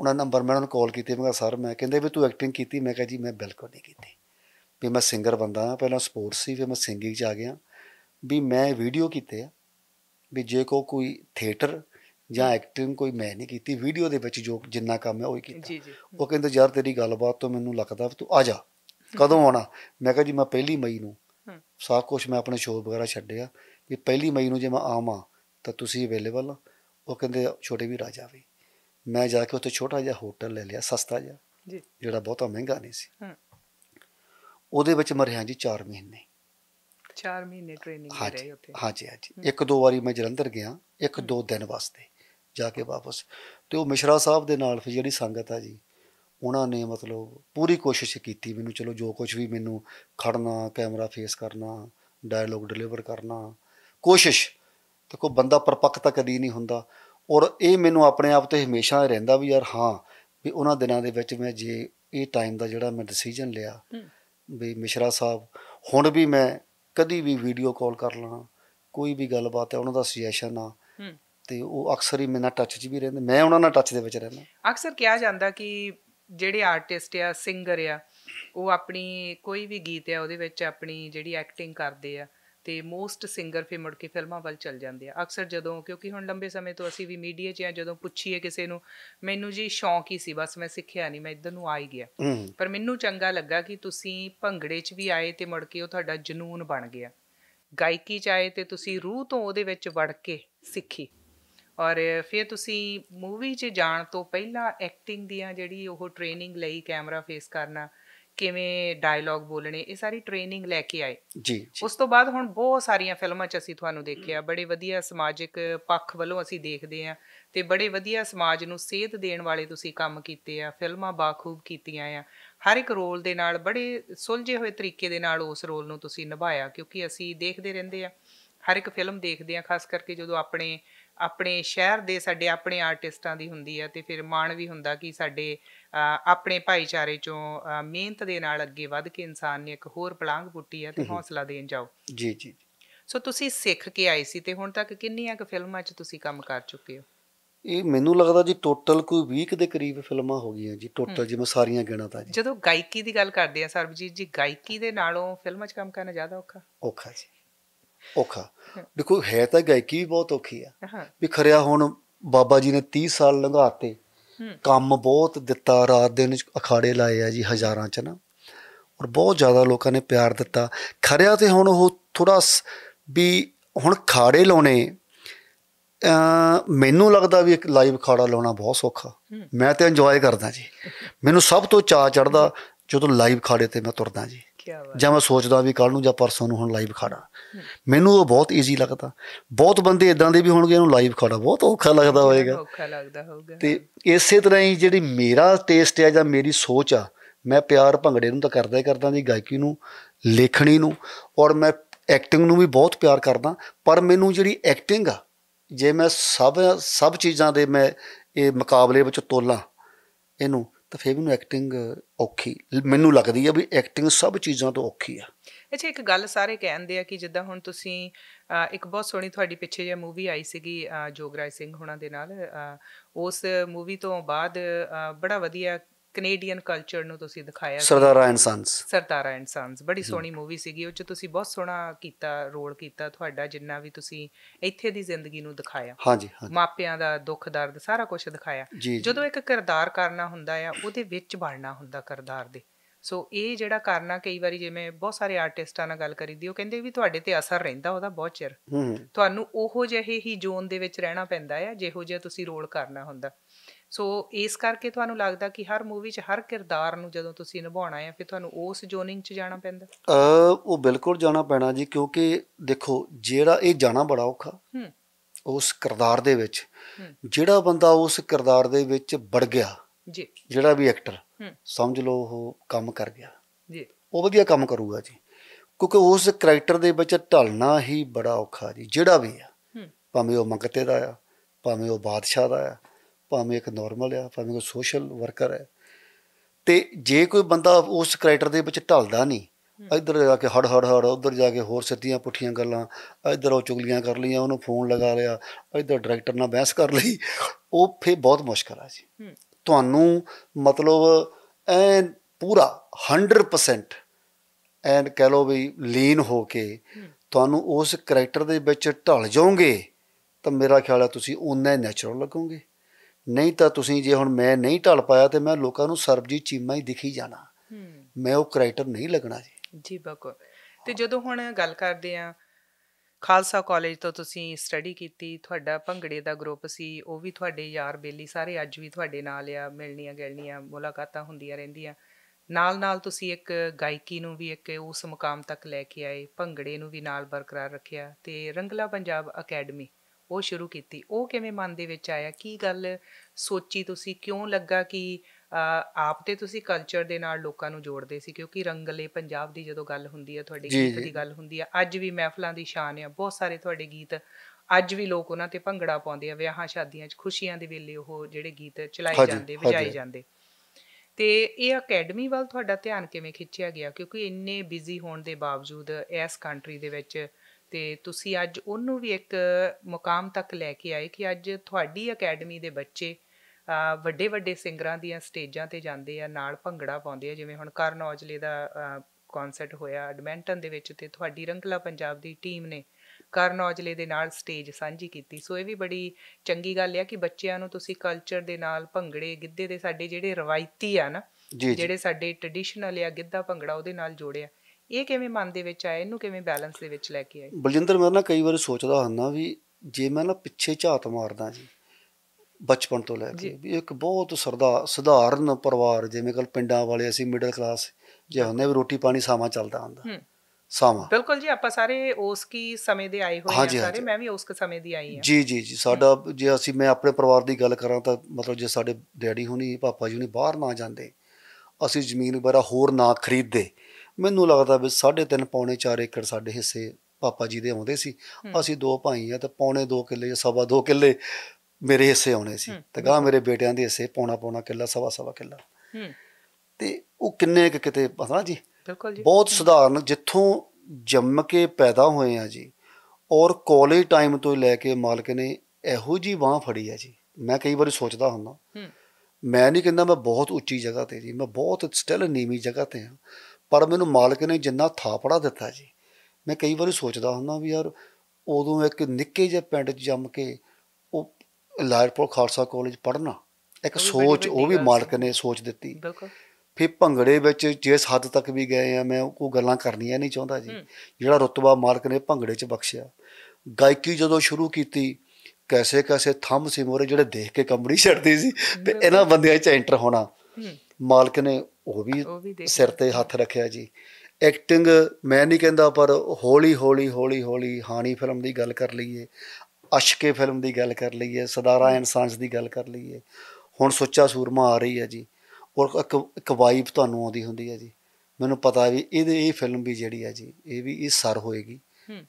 ਉਹਨਾਂ ਨੰਬਰ ਮੈਂ ਉਹਨਾਂ ਨੂੰ ਕਾਲ ਕੀਤੀ ਮੈਂ ਕਿਹਾ ਸਰ ਮੈਂ ਕਹਿੰਦੇ ਵੀ ਤੂੰ ਐਕਟਿੰਗ ਕੀਤੀ ਮੈਂ ਕਿਹਾ ਜੀ ਮੈਂ ਬਿਲਕੁਲ ਨਹੀਂ ਕੀਤੀ ਵੀ ਮੈਂ ਸਿੰਗਰ ਬੰਦਾ ਪਹਿਲਾਂ ਸਪੋਰਟਸ ਸੀ ਫਿਰ ਮੈਂ ਸਿੰਗਿੰਗ 'ਚ ਆ ਗਿਆ ਵੀ ਮੈਂ ਵੀਡੀਓ ਕੀਤੇ ਆ ਵੀ ਜੇ ਕੋ ਕੋਈ ਥੀਏਟਰ ਜਾਂ ਐਕਟਿੰਗ ਕੋਈ ਮੈਂ ਨਹੀਂ ਕੀਤੀ ਵੀਡੀਓ ਦੇ ਵਿੱਚ ਜੋ ਜਿੰਨਾ ਕੰਮ ਹੈ ਉਹ ਹੀ ਕੀਤਾ ਉਹ ਕਹਿੰਦੇ ਯਾਰ ਤੇਰੀ ਗੱਲਬਾਤ ਤੋਂ ਮੈਨੂੰ ਲੱਗਦਾ ਤੂੰ ਆ ਜਾ ਕਦੋਂ ਆਉਣਾ ਮੈਂ ਕਿਹਾ ਜੀ ਮੈਂ ਪਹਿਲੀ ਮਈ ਨੂੰ ਸਭ ਕੁਝ ਮੈਂ ਆਪਣੇ ਸ਼ੋਅ ਵਗੈਰਾ ਛੱਡਿਆ ਵੀ ਪਹਿਲੀ ਮਈ ਨੂੰ ਜੇ ਮੈਂ ਆਵਾਂ ਤਾਂ ਤੁਸੀਂ ਅਵੇਲੇਬਲ ਉਹ ਕਹਿੰਦੇ ਛੋਟੇ ਵੀ ਰਾਜਾ ਵੀ ਮੈਂ ਜਾ ਕੇ ਉੱਥੇ ਛੋਟਾ ਜਿਹਾ ਹੋਟਲ ਲੈ ਲਿਆ ਸਸਤਾ ਜਿਹਾ ਜੀ ਜਿਹੜਾ ਬਹੁਤਾ ਮਹਿੰਗਾ ਨਹੀਂ ਸੀ ਹੂੰ ਉਹਦੇ ਵਿੱਚ ਮਰਿਆ ਜੀ 4 ਮਹੀਨੇ 4 ਮਹੀਨੇ ਟ੍ਰੇਨਿੰਗ ਲੈ ਰਹੇ ਉੱਥੇ ਹਾਂਜੀ ਹਾਂਜੀ ਇੱਕ ਦੋ ਵਾਰੀ ਮੈਂ ਜਲੰਧਰ ਗਿਆ ਇੱਕ ਦੋ ਦਿਨ ਵਾਸਤੇ ਜਾ ਕੇ ਵਾਪਸ ਤੇ ਉਹ ਮਿਸ਼ਰਾ ਸਾਹਿਬ ਦੇ ਨਾਲ ਫਿਰ ਜਿਹੜੀ ਸੰਗਤ ਆ ਜੀ ਉਹਨਾਂ ਨੇ ਮਤਲਬ ਪੂਰੀ ਕੋਸ਼ਿਸ਼ ਕੀਤੀ ਮੈਨੂੰ ਚਲੋ ਜੋ ਕੁਝ ਵੀ ਮੈਨੂੰ ਖੜਨਾ ਕੈਮਰਾ ਫੇਸ ਕਰਨਾ ਡਾਇਲੌਗ ਡਿਲੀਵਰ ਕਰਨਾ ਕੋਸ਼ਿਸ਼ ਤੇ ਕੋਈ ਬੰਦਾ ਪਰਪੱਕਤਾ ਕਦੀ ਨਹੀਂ ਹੁੰਦਾ ਔਰ ਇਹ ਮੈਨੂੰ ਆਪਣੇ ਆਪ ਤੇ ਹਮੇਸ਼ਾ ਰਹਿੰਦਾ ਵੀ ਯਾਰ ਹਾਂ ਵੀ ਉਹਨਾਂ ਦਿਨਾਂ ਦੇ ਵਿੱਚ ਮੈਂ ਜੇ ਇਹ ਟਾਈਮ ਦਾ ਜਿਹੜਾ ਮੈਂ ਡਿਸੀਜਨ ਲਿਆ ਵੀ ਮਿਸ਼ਰਾ ਸਾਹਿਬ ਹੁਣ ਵੀ ਮੈਂ ਕਦੀ ਵੀ ਵੀਡੀਓ ਕਾਲ ਕਰ ਲੈਣਾ ਕੋਈ ਵੀ ਗੱਲਬਾਤ ਹੈ ਉਹਨਾਂ ਦਾ ਸੁਜੈਸ਼ਨ ਆ ਤੇ ਉਹ ਅਕਸਰ ਹੀ ਮੇਰੇ ਨਾਲ ਟੱਚ 'ਚ ਵੀ ਰਹਿੰਦੇ ਮੈਂ ਉਹਨਾਂ ਨਾਲ ਟੱਚ ਦੇ ਵਿੱਚ ਰਹਿੰਦਾ ਅਕਸਰ ਕਿਹਾ ਜਾਂਦਾ ਕਿ ਜਿਹੜੇ ਆਰਟਿਸਟ ਆ ਸਿੰਗਰ ਆ ਉਹ ਆਪਣੀ ਕੋਈ ਵੀ ਗੀਤ ਆ ਉਹਦੇ ਵਿੱਚ ਆਪਣੀ ਜਿਹੜੀ ਐਕਟਿੰਗ ਕਰਦੇ ਆ ਤੇ ਮੋਸਟ ਸਿੰਗਰ ਫੇ ਮੁੜ ਕੇ ਫਿਲਮਾਂ ਵੱਲ ਚੱਲ ਜਾਂਦੇ ਆ ਅਕਸਰ ਜਦੋਂ ਕਿਉਂਕਿ ਹੁਣ ਲੰਬੇ ਸਮੇਂ ਤੋਂ ਅਸੀਂ ਵੀ ਮੀਡੀਆ 'ਚ ਆ ਜਦੋਂ ਪੁੱਛੀਏ ਕਿਸੇ ਨੂੰ ਮੈਨੂੰ ਜੀ ਸ਼ੌਂਕ ਹੀ ਸੀ ਬਸ ਮੈਂ ਸਿੱਖਿਆ ਨਹੀਂ ਮੈਂ ਇਧਰ ਨੂੰ ਆ ਹੀ ਗਿਆ ਪਰ ਮੈਨੂੰ ਚੰਗਾ ਲੱਗਾ ਕਿ ਤੁਸੀਂ ਭੰਗੜੇ 'ਚ ਵੀ ਆਏ ਤੇ ਮੁੜ ਕੇ ਉਹ ਤੁਹਾਡਾ ਜਨੂਨ ਬਣ ਗਿਆ ਗਾਇਕੀ 'ਚ ਆਏ ਤੇ ਤੁਸੀਂ ਰੂਹ ਤੋਂ ਉਹਦੇ ਵਿੱਚ ਵੜ ਕੇ ਸਿੱਖੀ ਔਰ ਫਿਰ ਤੁਸੀਂ ਮੂਵੀ 'ਚ ਜਾਣ ਤੋਂ ਪਹਿਲਾਂ ਐਕਟਿੰਗ ਦੀਆਂ ਜਿਹੜੀ ਉਹ ਟ੍ਰੇਨਿੰਗ ਲਈ ਕੈਮਰਾ ਫੇਸ ਕਰਨਾ ਕਿਵੇਂ ਡਾਇਲੌਗ ਬੋਲਣੇ ਇਹ ਸਾਰੀ ਟ੍ਰੇਨਿੰਗ ਲੈ ਕੇ ਆਏ ਜੀ ਉਸ ਤੋਂ ਬਾਅਦ ਹੁਣ ਬਹੁਤ ਸਾਰੀਆਂ ਫਿਲਮਾਂ 'ਚ ਅਸੀਂ ਤੁਹਾਨੂੰ ਦੇਖਿਆ ਬੜੇ ਵਧੀਆ ਸਮਾਜਿਕ ਪੱਖ ਵੱਲੋਂ ਅਸੀਂ ਦੇਖਦੇ ਆ ਤੇ ਬੜੇ ਵਧੀਆ ਸਮਾਜ ਨੂੰ ਸੇਧ ਦੇਣ ਵਾਲੇ ਤੁਸੀਂ ਕੰਮ ਕੀਤੇ ਆ ਫਿਲਮਾਂ ਬਾਖੂਬ ਕੀਤੀਆਂ ਆ ਹਰ ਇੱਕ ਰੋਲ ਦੇ ਨਾਲ ਬੜੇ ਸੁਲਝੇ ਹੋਏ ਤਰੀਕੇ ਦੇ ਨਾਲ ਉਸ ਰੋਲ ਨੂੰ ਤੁਸੀਂ ਨਿਭਾਇਆ ਕਿਉਂਕਿ ਅਸੀਂ ਦੇਖਦੇ ਰਹਿੰਦੇ ਆ ਹਰ ਇੱਕ ਫਿਲਮ ਦੇਖਦੇ ਆ ਖਾਸ ਕਰਕੇ ਜਦੋਂ ਆਪਣੇ ਆਪਣੇ ਸ਼ਹਿਰ ਦੇ ਸਾਡੇ ਆਪਣੇ ਆਰਟਿਸਟਾਂ ਦੀ ਹੁੰਦੀ ਆ ਤੇ ਫਿਰ ਮਾਣ ਵੀ ਹੁੰਦਾ ਕਿ ਸਾਡੇ ਆਪਣੇ ਭਾਈਚਾਰੇ ਚੋਂ ਮਿਹਨਤ ਦੇ ਨਾਲ ਅੱਗੇ ਵੱਧ ਕੇ ਇਨਸਾਨ ਨੇ ਇੱਕ ਹੋਰ ਪਲਾਂਘ ਪੁੱਟੀ ਹੈ ਤੇ ਹੌਸਲਾ ਦੇਣ ਜਾਓ ਜੀ ਜੀ ਸੋ ਤੁਸੀਂ ਸਿੱਖ ਕੇ ਆਏ ਸੀ ਤੇ ਹੁਣ ਤੱਕ ਕਿੰਨੀਆਂ ਕੁ ਫਿਲਮਾਂ 'ਚ ਤੁਸੀਂ ਕੰਮ ਕਰ ਚੁੱਕੇ ਹੋ ਇਹ ਮੈਨੂੰ ਲੱਗਦਾ ਜੀ ਟੋਟਲ ਕੋਈ 20 ਦੇ ਕਰੀਬ ਫਿਲਮਾਂ ਹੋ ਗਈਆਂ ਜੀ ਟੋਟਲ ਜਿਵੇਂ ਸਾਰੀਆਂ ਗਿਣਾ ਤਾਂ ਜੀ ਜਦੋਂ ਗਾਇਕੀ ਦੀ ਗੱਲ ਕਰਦੇ ਆ ਸਰਬਜੀਤ ਜੀ ਗਾਇਕੀ ਦੇ ਨਾਲੋਂ ਫਿਲਮਾਂ 'ਚ ਕੰਮ ਕਰਨਾ ਜ਼ਿਆਦਾ ਔਖਾ ਔਖਾ ਜੀ ਔਖਾ ਦੇਖੋ ਹੈ ਤਾਂ ਗਾਇਕੀ ਵੀ ਬਹੁਤ ਔਖੀ ਆ ਵੀ ਖਰਿਆ ਹੁਣ ਬਾਬਾ ਜੀ ਨੇ 30 ਸਾਲ ਲੰਘਾਤੇ ਕੰਮ ਬਹੁਤ ਦਿੱਤਾ ਰਾਤ ਦਿਨ ਅਖਾੜੇ ਲਾਏ ਆ ਜੀ ਹਜ਼ਾਰਾਂ ਚ ਨਾ ਔਰ ਬਹੁਤ ਜ਼ਿਆਦਾ ਲੋਕਾਂ ਨੇ ਪਿਆਰ ਦਿੱਤਾ ਖਰਿਆ ਤੇ ਹੁਣ ਉਹ ਥੋੜਾ ਵੀ ਹੁਣ ਖਾੜੇ ਲਾਉਣੇ ਮੈਨੂੰ ਲੱਗਦਾ ਵੀ ਇੱਕ ਲਾਈਵ ਖਾੜਾ ਲਾਉਣਾ ਬਹੁਤ ਸੌਖਾ ਮੈਂ ਤੇ ਇੰਜੋਏ ਕਰਦਾ ਜੀ ਮੈਨੂੰ ਸਭ ਤੋਂ ਚਾਹ ਚੜਦਾ ਜਦੋਂ ਲਾਈਵ ਖਾੜੇ ਤੇ ਮੈਂ ਤੁਰਦਾ ਜੀ ਜਾਂ ਮੈਂ ਸੋਚਦਾ ਵੀ ਕੱਲ ਨੂੰ ਜਾਂ ਪਰਸੋਂ ਨੂੰ ਹੁਣ ਲਾਈਵ ਖਾੜਾ ਮੈਨੂੰ ਉਹ ਬਹੁਤ ਈਜ਼ੀ ਲੱਗਦਾ ਬਹੁਤ ਬੰਦੇ ਇਦਾਂ ਦੇ ਵੀ ਹੋਣਗੇ ਇਹਨੂੰ ਲਾਈਵ ਖਾੜਾ ਬਹੁਤ ਔਖਾ ਲੱਗਦਾ ਹੋਏਗਾ ਔਖਾ ਲੱਗਦਾ ਹੋਊਗਾ ਤੇ ਇਸੇ ਤਰ੍ਹਾਂ ਹੀ ਜਿਹੜੀ ਮੇਰਾ ਟੇਸਟ ਆ ਜਾਂ ਮੇਰੀ ਸੋਚ ਆ ਮੈਂ ਪਿਆਰ ਭੰਗੜੇ ਨੂੰ ਤਾਂ ਕਰਦਾ ਹੀ ਕਰਦਾ ਜੀ ਗਾਇਕੀ ਨੂੰ ਲੇਖਣੀ ਨੂੰ ਔਰ ਮੈਂ ਐਕਟਿੰਗ ਨੂੰ ਵੀ ਬਹੁਤ ਪਿਆਰ ਕਰਦਾ ਪਰ ਮੈਨੂੰ ਜਿਹੜੀ ਐਕਟਿੰਗ ਆ ਜੇ ਮੈਂ ਸਭ ਸਭ ਚੀਜ਼ਾਂ ਦੇ ਮੈਂ ਇਹ ਮੁਕਾਬਲੇ ਵਿੱਚ ਤੋਲਾਂ ਇਹਨੂੰ ਤਾਂ ਫਿਰ ਮੈਨੂੰ ਐਕਟਿੰਗ ਔਖੀ ਮੈਨੂੰ ਲੱਗਦੀ ਆ ਵੀ ਐਕਟਿੰਗ ਸਭ ਚੀਜ਼ਾਂ ਤੋਂ ਔਖੀ ਆ ਅੱਛਾ ਇੱਕ ਗੱਲ ਸਾਰੇ ਕਹਿੰਦੇ ਆ ਕਿ ਜਿੱਦਾਂ ਹੁਣ ਤੁਸੀਂ ਇੱਕ ਬਹੁਤ ਸੋਹਣੀ ਤੁਹਾਡੀ ਪਿੱਛੇ ਜੇ ਮੂਵੀ ਆਈ ਸੀਗੀ ਜੋਗਰਾਜ ਸਿੰਘ ਹੁਣਾਂ ਦੇ ਨਾਲ ਉਸ ਮੂਵੀ ਤੋਂ ਬਾਅਦ ਬੜਾ ਵਧੀਆ ਕੈਨੇਡੀਅਨ ਕਲਚਰ ਨੂੰ ਤੁਸੀਂ ਦਿਖਾਇਆ Sardara and sons Sardara and sons ਬੜੀ ਸੋਹਣੀ ਮੂਵੀ ਸੀਗੀ ਉਹ ਚ ਤੁਸੀਂ ਬਹੁਤ ਸੋਹਣਾ ਕੀਤਾ ਰੋਲ ਕੀਤਾ ਤੁਹਾਡਾ ਜਿੰਨਾ ਵੀ ਤੁਸੀਂ ਇੱਥੇ ਦੀ ਜ਼ਿੰਦਗੀ ਨੂੰ ਦਿਖਾਇਆ ਹਾਂਜੀ ਹਾਂਜੀ ਮਾਪਿਆਂ ਦਾ ਦੁੱਖ ਦਰਦ ਸਾਰਾ ਕੁਝ ਦਿਖਾਇਆ ਜਦੋਂ ਇੱਕ ਕਿਰਦਾਰ ਕਰਨਾ ਹੁੰਦਾ ਆ ਉਹਦੇ ਵਿੱਚ ਬਣਨਾ ਹੁੰਦਾ ਕਿਰਦਾਰ ਦੇ ਸੋ ਇਹ ਜਿਹੜਾ ਕਰਨਾ ਕਈ ਵਾਰੀ ਜਿਵੇਂ ਬਹੁਤ ਸਾਰੇ ਆਰਟਿਸਟਾਂ ਨਾਲ ਗੱਲ ਕਰੀਦੀ ਉਹ ਕਹਿੰਦੇ ਵੀ ਤੁਹਾਡੇ ਤੇ ਅਸਰ ਰਹਿੰਦਾ ਉਹਦਾ ਬਹੁਤ ਚਿਰ ਤੁਹਾਨੂੰ ਉਹੋ ਜਿਹੇ ਹੀ ਜ਼ੋਨ ਦੇ ਵਿੱਚ ਰਹਿਣਾ ਪੈਂਦਾ ਆ ਜਿਹੋ ਜਿਹਾ ਤੁਸੀਂ ਰੋਲ ਕਰਨਾ ਹੁੰਦਾ ਸੋ ਇਸ ਕਰਕੇ ਤੁਹਾਨੂੰ ਲੱਗਦਾ ਕਿ ਹਰ ਮੂਵੀ 'ਚ ਹਰ ਕਿਰਦਾਰ ਨੂੰ ਜਦੋਂ ਤੁਸੀਂ ਨਿਭਾਉਣਾ ਹੈ ਫਿਰ ਤੁਹਾਨੂੰ ਉਸ ਜ਼ੋਨਿੰਗ 'ਚ ਜਾਣਾ ਪੈਂਦਾ ਅ ਉਹ ਬਿਲਕੁਲ ਜਾਣਾ ਪੈਣਾ ਜੀ ਕਿਉਂਕਿ ਦੇਖੋ ਜਿਹੜਾ ਇਹ ਜਾਣਾ ਬੜਾ ਔਖਾ ਉਸ ਕਿਰਦਾਰ ਦੇ ਵਿੱਚ ਜਿਹੜਾ ਬੰਦਾ ਉਸ ਕਿਰਦਾਰ ਦੇ ਵਿੱਚ ਵੜ ਗਿਆ ਜੀ ਜਿਹੜਾ ਵੀ ਐਕਟਰ ਸਮਝ ਲਓ ਉਹ ਕੰਮ ਕਰ ਗਿਆ ਜੀ ਉਹ ਵਧੀਆ ਕੰਮ ਕਰੂਗਾ ਜੀ ਕਿਉਂਕਿ ਉਸ ਕੈਰੈਕਟਰ ਦੇ ਵਿੱਚ ਢਲਣਾ ਹੀ ਬੜਾ ਔਖਾ ਜੀ ਜਿਹੜਾ ਵੀ ਆ ਭਾਵੇਂ ਉਹ ਮੰਗਤੇ ਦਾ ਆ ਭਾਵੇਂ ਉਹ ਬਾਦਸ਼ਾਹ ਦਾ ਆ ਭਾਵੇਂ ਇੱਕ ਨਾਰਮਲ ਆ ਭਾਵੇਂ ਕੋਈ ਸੋਸ਼ਲ ਵਰਕਰ ਹੈ ਤੇ ਜੇ ਕੋਈ ਬੰਦਾ ਉਸ ਕਰੈਕਟਰ ਦੇ ਵਿੱਚ ਢਲਦਾ ਨਹੀਂ ਇੱਧਰ ਜਾ ਕੇ ਹੜ ਹੜ ਹੜ ਉੱਧਰ ਜਾ ਕੇ ਹੋਰ ਸਿੱਧੀਆਂ ਪੁੱਠੀਆਂ ਗੱਲਾਂ ਇੱਧਰ ਉਹ ਚੁਗਲੀਆਂ ਕਰ ਲਈਆਂ ਉਹਨੂੰ ਫੋਨ ਲਗਾ ਲਿਆ ਇੱਧਰ ਡਾਇਰੈਕਟਰ ਨਾਲ ਬਹਿਸ ਕਰ ਲਈ ਉਹ ਫੇ ਬਹੁਤ ਮੁਸ਼ਕਲ ਆ ਜੀ ਤੁਹਾਨੂੰ ਮਤਲਬ ਐ ਪੂਰਾ 100% ਐਂਡ ਕਹਿ ਲੋ ਵੀ ਲੀਨ ਹੋ ਕੇ ਤੁਹਾਨੂੰ ਉਸ ਕੈਰੈਕਟਰ ਦੇ ਵਿੱਚ ਢਲ ਜਾਓਗੇ ਤਾਂ ਮੇਰਾ ਖਿਆਲ ਹੈ ਤੁਸੀਂ ਉਨਾ ਹੀ ਨੇਚਰਲ ਲੱਗੋਗੇ ਨਹੀਂ ਤਾਂ ਤੁਸੀਂ ਜੇ ਹੁਣ ਮੈਂ ਨਹੀਂ ਢਲ ਪਾਇਆ ਤੇ ਮੈਂ ਲੋਕਾਂ ਨੂੰ ਸਰਬਜੀਤ ਚੀਮਾ ਹੀ ਦਿਖੀ ਜਾਣਾ ਮੈਂ ਉਹ ਕਰੈਕਟਰ ਨਹੀਂ ਲੱਗਣਾ ਜੀ ਜੀ ਬਿਲਕੁਲ ਤੇ ਜਦੋਂ ਹੁਣ ਗੱਲ ਕਰਦੇ ਆ ਖਾਲਸਾ ਕਾਲਜ ਤੋਂ ਤੁਸੀਂ ਸਟੱਡੀ ਕੀਤੀ ਤੁਹਾਡਾ ਭੰਗੜੇ ਦਾ ਗਰੁੱਪ ਸੀ ਉਹ ਵੀ ਤੁਹਾਡੇ ਯਾਰ ਬੇਲੀ ਸਾਰੇ ਅੱਜ ਵੀ ਤੁਹਾਡੇ ਨਾਲ ਆ ਮਿਲਣੀਆਂ ਗੈਲਣੀਆਂ ਮੁਲਾਕਾਤਾਂ ਹੁੰਦੀਆਂ ਰਹਿੰਦੀਆਂ ਨਾਲ ਨਾਲ ਤੁਸੀਂ ਇੱਕ ਗਾਇਕੀ ਨੂੰ ਵੀ ਇੱਕ ਉਸ ਮੁਕਾਮ ਤੱਕ ਲੈ ਕੇ ਆਏ ਭੰਗੜੇ ਨੂੰ ਵੀ ਨਾਲ ਬਰਕਰਾਰ ਰੱਖਿਆ ਤੇ ਰੰਗਲਾ ਪੰਜਾਬ ਅਕੈਡਮੀ ਉਹ ਸ਼ੁਰੂ ਕੀਤੀ ਉਹ ਕਿਵੇਂ ਮਨ ਦੇ ਵਿੱਚ ਆਇਆ ਕੀ ਗੱਲ ਸੋਚੀ ਤੁਸੀਂ ਕਿਉਂ ਲੱਗਾ ਕਿ ਆਪ ਤੇ ਤੁਸੀਂ ਕਲਚਰ ਦੇ ਨਾਲ ਲੋਕਾਂ ਨੂੰ ਜੋੜਦੇ ਸੀ ਕਿਉਂਕਿ ਰੰਗਲੇ ਪੰਜਾਬ ਦੀ ਜਦੋਂ ਗੱਲ ਹੁੰਦੀ ਹੈ ਤੁਹਾਡੇ ਗੀਤ ਦੀ ਗੱਲ ਹੁੰਦੀ ਹੈ ਅੱਜ ਵੀ ਮਹਿਫਲਾਂ ਦੀ ਸ਼ਾਨ ਹੈ ਬਹੁਤ ਸਾਰੇ ਤੁਹਾਡੇ ਗੀਤ ਅੱਜ ਵੀ ਲੋਕ ਉਹਨਾਂ ਤੇ ਭੰਗੜਾ ਪਾਉਂਦੇ ਆ ਵਿਆਹਾਂ ਸ਼ਾਦੀਆਂ 'ਚ ਖੁਸ਼ੀਆਂ ਦੇ ਵੇਲੇ ਉਹ ਜਿਹੜੇ ਗੀਤ ਚਲਾਏ ਜਾਂਦੇ ਵਜਾਏ ਜਾਂਦੇ ਤੇ ਇਹ ਅਕੈਡਮੀ ਵੱਲ ਤੁਹਾਡਾ ਧਿਆਨ ਕਿਵੇਂ ਖਿੱਚਿਆ ਗਿਆ ਕਿਉਂਕਿ ਇੰਨੇ ਬਿਜ਼ੀ ਹੋਣ ਦੇ ਬਾਵਜੂਦ ਇਸ ਕੰਟਰੀ ਦੇ ਵਿੱਚ ਤੇ ਤੁਸੀਂ ਅੱਜ ਉਹਨੂੰ ਵੀ ਇੱਕ ਮੁਕਾਮ ਤੱਕ ਲੈ ਕੇ ਆਏ ਕਿ ਅੱਜ ਤੁਹਾਡੀ ਅਕੈਡਮੀ ਦੇ ਬੱਚੇ ਵੱਡੇ ਵੱਡੇ ਸਿੰਗਰਾਂ ਦੀਆਂ ਸਟੇਜਾਂ ਤੇ ਜਾਂਦੇ ਆ ਨਾਲ ਭੰਗੜਾ ਪਾਉਂਦੇ ਆ ਜਿਵੇਂ ਹੁਣ ਕਰਨ ਔਜਲੇ ਦਾ ਕਨਸਰਟ ਹੋਇਆ ਐਡਮਿੰਟਨ ਦੇ ਵਿੱਚ ਤੇ ਤੁਹਾਡੀ ਰੰਗਲਾ ਪੰਜਾਬ ਦੀ ਟੀਮ ਨੇ ਕਰਨ ਔਜਲੇ ਦੇ ਨਾਲ ਸਟੇਜ ਸਾਂਝੀ ਕੀਤੀ ਸੋ ਇਹ ਵੀ ਬੜੀ ਚੰਗੀ ਗੱਲ ਹੈ ਕਿ ਬੱਚਿਆਂ ਨੂੰ ਤੁਸੀਂ ਕਲਚਰ ਦੇ ਨਾਲ ਭੰਗੜੇ ਗਿੱਧੇ ਦੇ ਸਾਡੇ ਜਿਹੜੇ ਰਵਾਇਤੀ ਆ ਨਾ ਜਿਹੜੇ ਸਾਡੇ ਟ੍ਰੈਡੀਸ਼ਨਲ ਆ ਗਿੱਧਾ ਭੰਗੜਾ ਉਹਦੇ ਨਾਲ ਜੋੜਿਆ ਇਹ ਕਿਵੇਂ ਮਨ ਦੇ ਵਿੱਚ ਆਏ ਇਹਨੂੰ ਕਿਵੇਂ ਬੈਲੈਂਸ ਦੇ ਵਿੱਚ ਲੈ ਕੇ ਆਏ ਬਲਜਿੰਦਰ ਮੈਂ ਨਾ ਕਈ ਵਾਰ ਸੋਚਦਾ ਹੁੰਦਾ ਵੀ ਜੇ ਮੈਂ ਨਾ ਪਿੱਛੇ ਝਾਤ ਮਾਰਦਾ ਜੀ ਬਚਪਨ ਤੋਂ ਲੈ ਕੇ ਵੀ ਇੱਕ ਬਹੁਤ ਸਰਦਾ ਸਧਾਰਨ ਪਰਿਵਾਰ ਜਿਵੇਂ ਕੱਲ ਪਿੰਡਾਂ ਵਾਲੇ ਅਸੀਂ ਮਿਡਲ ਕਲਾਸ ਜੇ ਹੁੰਦੇ ਵੀ ਰੋਟੀ ਪਾਣੀ ਸਾਵਾ ਚੱਲਦਾ ਹੁੰਦਾ ਸਾਵਾ ਬਿਲਕੁਲ ਜੀ ਆਪਾਂ ਸਾਰੇ ਉਸ ਕੀ ਸਮੇਂ ਦੇ ਆਏ ਹੋਏ ਹਾਂ ਸਾਰੇ ਮੈਂ ਵੀ ਉਸ ਕ ਸਮੇਂ ਦੀ ਆਈ ਹਾਂ ਜੀ ਜੀ ਜੀ ਸਾਡਾ ਜੇ ਅਸੀਂ ਮੈਂ ਆਪਣੇ ਪਰਿਵਾਰ ਦੀ ਗੱਲ ਕਰਾਂ ਤਾਂ ਮਤਲਬ ਜੇ ਸਾਡੇ ਡੈਡੀ ਹੁਣੀ ਪਾਪਾ ਜੀ ਹੁਣੀ ਬਾਹਰ ਨਾ ਜਾਂਦੇ ਅਸੀਂ ਜ਼ਮੀਨ ਵਗੈਰਾ ਹੋਰ ਨਾ ਖਰੀਦਦੇ ਮੈਨੂੰ ਲੱਗਦਾ ਵੀ 3.5 ਪੌਣੇ 4 ਏਕੜ ਸਾਡੇ ਹਿੱਸੇ ਪਾਪਾ ਜੀ ਦੇ ਆਉਂਦੇ ਸੀ ਅਸੀਂ ਦੋ ਭਾਈ ਆ ਤੇ ਪੌਣੇ 2 ਕਿੱਲੇ ਜਾਂ ਸਵਾ 2 ਕਿੱਲੇ ਮੇਰੇ ਹਿੱਸੇ ਆਉਣੇ ਸੀ ਤੇ ਗਾ ਮੇਰੇ ਬੇਟਿਆਂ ਦੇ ਹਿੱਸੇ ਪੌਣਾ ਪੌਣਾ ਕਿੱਲਾ ਸਵਾ ਸਵਾ ਕਿੱਲਾ ਤੇ ਉਹ ਕਿੰਨੇ ਕਿ ਕਿਤੇ ਪਤਾ ਜੀ ਬਿਲਕੁਲ ਜੀ ਬਹੁਤ ਸਧਾਰਨ ਜਿੱਥੋਂ ਜੰਮ ਕੇ ਪੈਦਾ ਹੋਏ ਆ ਜੀ ਔਰ ਕਾਲਜ ਟਾਈਮ ਤੋਂ ਲੈ ਕੇ ਮਾਲਕ ਨੇ ਇਹੋ ਜੀ ਬਾਹ ਫੜੀ ਆ ਜੀ ਮੈਂ ਕਈ ਵਾਰੀ ਸੋਚਦਾ ਹੁੰਦਾ ਮੈਂ ਨਹੀਂ ਕਹਿੰਦਾ ਮੈਂ ਬਹੁਤ ਉੱਚੀ ਜਗ੍ਹਾ ਤੇ ਜੀ ਮੈਂ ਬਹੁਤ ਸਟਿਲ ਨੀਵੀਂ ਜਗ੍ਹਾ ਤੇ ਆ ਪਰ ਮੈਨੂੰ ਮਾਲਕ ਨੇ ਜਿੰਨਾ ਥਾਪੜਾ ਦਿੱਤਾ ਜੀ ਮੈਂ ਕਈ ਵਾਰੀ ਸੋਚਦਾ ਹੁੰਦਾ ਵੀ ਯਾਰ ਉਦੋਂ ਇੱਕ ਨਿੱਕੇ ਜਿਹੇ ਪਿੰਡ 'ਚ ਜੰਮ ਕੇ ਉਹ ਲਾਇਰਪੁਰ ਖਾਲਸਾ ਕਾਲਜ ਪੜ੍ਹਨਾ ਇੱਕ ਸੋਚ ਉਹ ਵੀ ਮਾਲਕ ਨੇ ਸੋਚ ਦਿੱਤੀ ਬਿਲਕੁਲ ਫਿਰ ਭੰਗੜੇ ਵਿੱਚ ਜਿਸ ਹੱਦ ਤੱਕ ਵੀ ਗਏ ਆ ਮੈਂ ਉਹ ਗੱਲਾਂ ਕਰਨੀਆਂ ਨਹੀਂ ਚਾਹੁੰਦਾ ਜੀ ਜਿਹੜਾ ਰਤਬਾ ਮਾਲਕ ਨੇ ਭੰਗੜੇ 'ਚ ਬਖਸ਼ਿਆ ਗਾਇਕੀ ਜਦੋਂ ਸ਼ੁਰੂ ਕੀਤੀ ਕੈਸੇ ਕੈਸੇ ਥੰਮ ਸੀ ਮੋਰੇ ਜਿਹੜੇ ਦੇਖ ਕੇ ਕੰਬੜੀ ਛੱਡਦੀ ਸੀ ਤੇ ਇਹਨਾਂ ਬੰਦਿਆਂ 'ਚ ਐਂਟਰ ਹੋਣਾ ਮਾਲਕ ਨੇ ਉਹ ਵੀ ਸਿਰ ਤੇ ਹੱਥ ਰੱਖਿਆ ਜੀ ਐਕਟਿੰਗ ਮੈਂ ਨਹੀਂ ਕਹਿੰਦਾ ਪਰ ਹੌਲੀ ਹੌਲੀ ਹੌਲੀ ਹੌਲੀ ਹਾਣੀ ਫਿਲਮ ਦੀ ਗੱਲ ਕਰ ਲਈਏ ਅਸ਼ਕੇ ਫਿਲਮ ਦੀ ਗੱਲ ਕਰ ਲਈਏ ਸਦਾਰਾ ਇਨਸਾਨਸ ਦੀ ਗੱਲ ਕਰ ਲਈਏ ਹੁਣ ਸੁੱਚਾ ਸੂਰਮਾ ਆ ਰਹੀ ਹੈ ਜੀ ਔਰ ਇੱਕ ਇੱਕ ਵਾਈਬ ਤੁਹਾਨੂੰ ਆਉਂਦੀ ਹੁੰਦੀ ਹੈ ਜੀ ਮੈਨੂੰ ਪਤਾ ਵੀ ਇਹਦੇ ਇਹ ਫਿਲਮ ਵੀ ਜਿਹੜੀ ਹੈ ਜੀ ਇਹ ਵੀ ਇਹ ਸਰ ਹੋਏਗੀ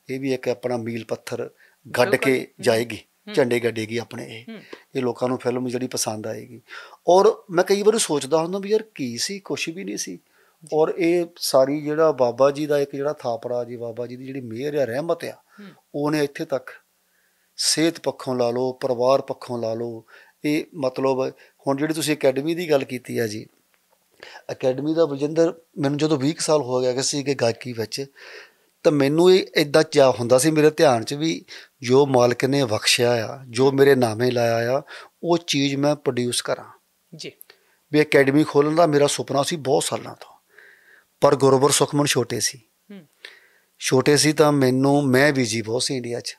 ਇਹ ਵੀ ਇੱਕ ਆਪਣਾ ਮੀਲ ਪੱਥਰ ਗੱਡ ਕੇ ਜਾਏਗੀ ਝੰਡੇ ਗੱਡੇਗੀ ਆਪਣੇ ਇਹ ਇਹ ਲੋਕਾਂ ਨੂੰ ਫਿਲਮ ਜਿਹੜੀ ਪਸੰਦ ਆਏਗੀ ਔਰ ਮੈਂ ਕਈ ਵਾਰ ਸੋਚਦਾ ਹੁੰਦਾ ਵੀ ਯਾਰ ਕੀ ਸੀ ਕੁਝ ਵੀ ਨਹੀਂ ਸੀ ਔਰ ਇਹ ਸਾਰੀ ਜਿਹੜਾ ਬਾਬਾ ਜੀ ਦਾ ਇੱਕ ਜਿਹੜਾ ਥਾਪੜਾ ਜੀ ਬਾਬਾ ਜੀ ਦੀ ਜਿਹੜੀ ਮਿਹਰ ਆ ਰਹਿਮਤ ਆ ਉਹਨੇ ਇੱਥੇ ਤੱਕ ਸਿਹਤ ਪੱਖੋਂ ਲਾ ਲਓ ਪਰਿਵਾਰ ਪੱਖੋਂ ਲਾ ਲਓ ਇਹ ਮਤਲਬ ਹੁਣ ਜਿਹੜੀ ਤੁਸੀਂ ਅਕੈਡਮੀ ਦੀ ਗੱਲ ਕੀਤੀ ਆ ਜੀ ਅਕੈਡਮੀ ਦਾ ਬਲਜਿੰਦਰ ਮੈਨੂੰ ਜਦੋਂ 20 ਸਾਲ ਹੋ ਗਿਆ ਕਿ ਸੀ ਕਿ ਗਾਇਕੀ ਵਿੱਚ ਤਾਂ ਮੈਨੂੰ ਇਹ ਇਦਾਂ ਚਾ ਹੁੰਦਾ ਸੀ ਮੇਰੇ ਧਿਆਨ 'ਚ ਵੀ ਜੋ ਮਾਲਕ ਨੇ ਬਖਸ਼ਿਆ ਆ ਜੋ ਮੇਰੇ ਨਾਮੇ ਲਾਇਆ ਆ ਉਹ ਚੀਜ਼ ਮੈਂ ਪ੍ਰੋਡਿਊਸ ਕਰਾਂ ਜੀ ਵੀ ਅਕੈਡਮੀ ਖੋਲਣ ਦਾ ਮੇਰਾ ਸੁਪਨਾ ਸੀ ਬਹੁਤ ਸਾਲਾਂ ਤੋਂ ਪਰ ਗੁਰਬਰ ਸੁਖਮਨ ਛੋਟੇ ਸੀ ਛੋਟੇ ਸੀ ਤਾਂ ਮੈਨੂੰ ਮੈਂ ਬਿਜੀ ਬਹੁਤ ਸੀ ਇੰਡੀਆ 'ਚ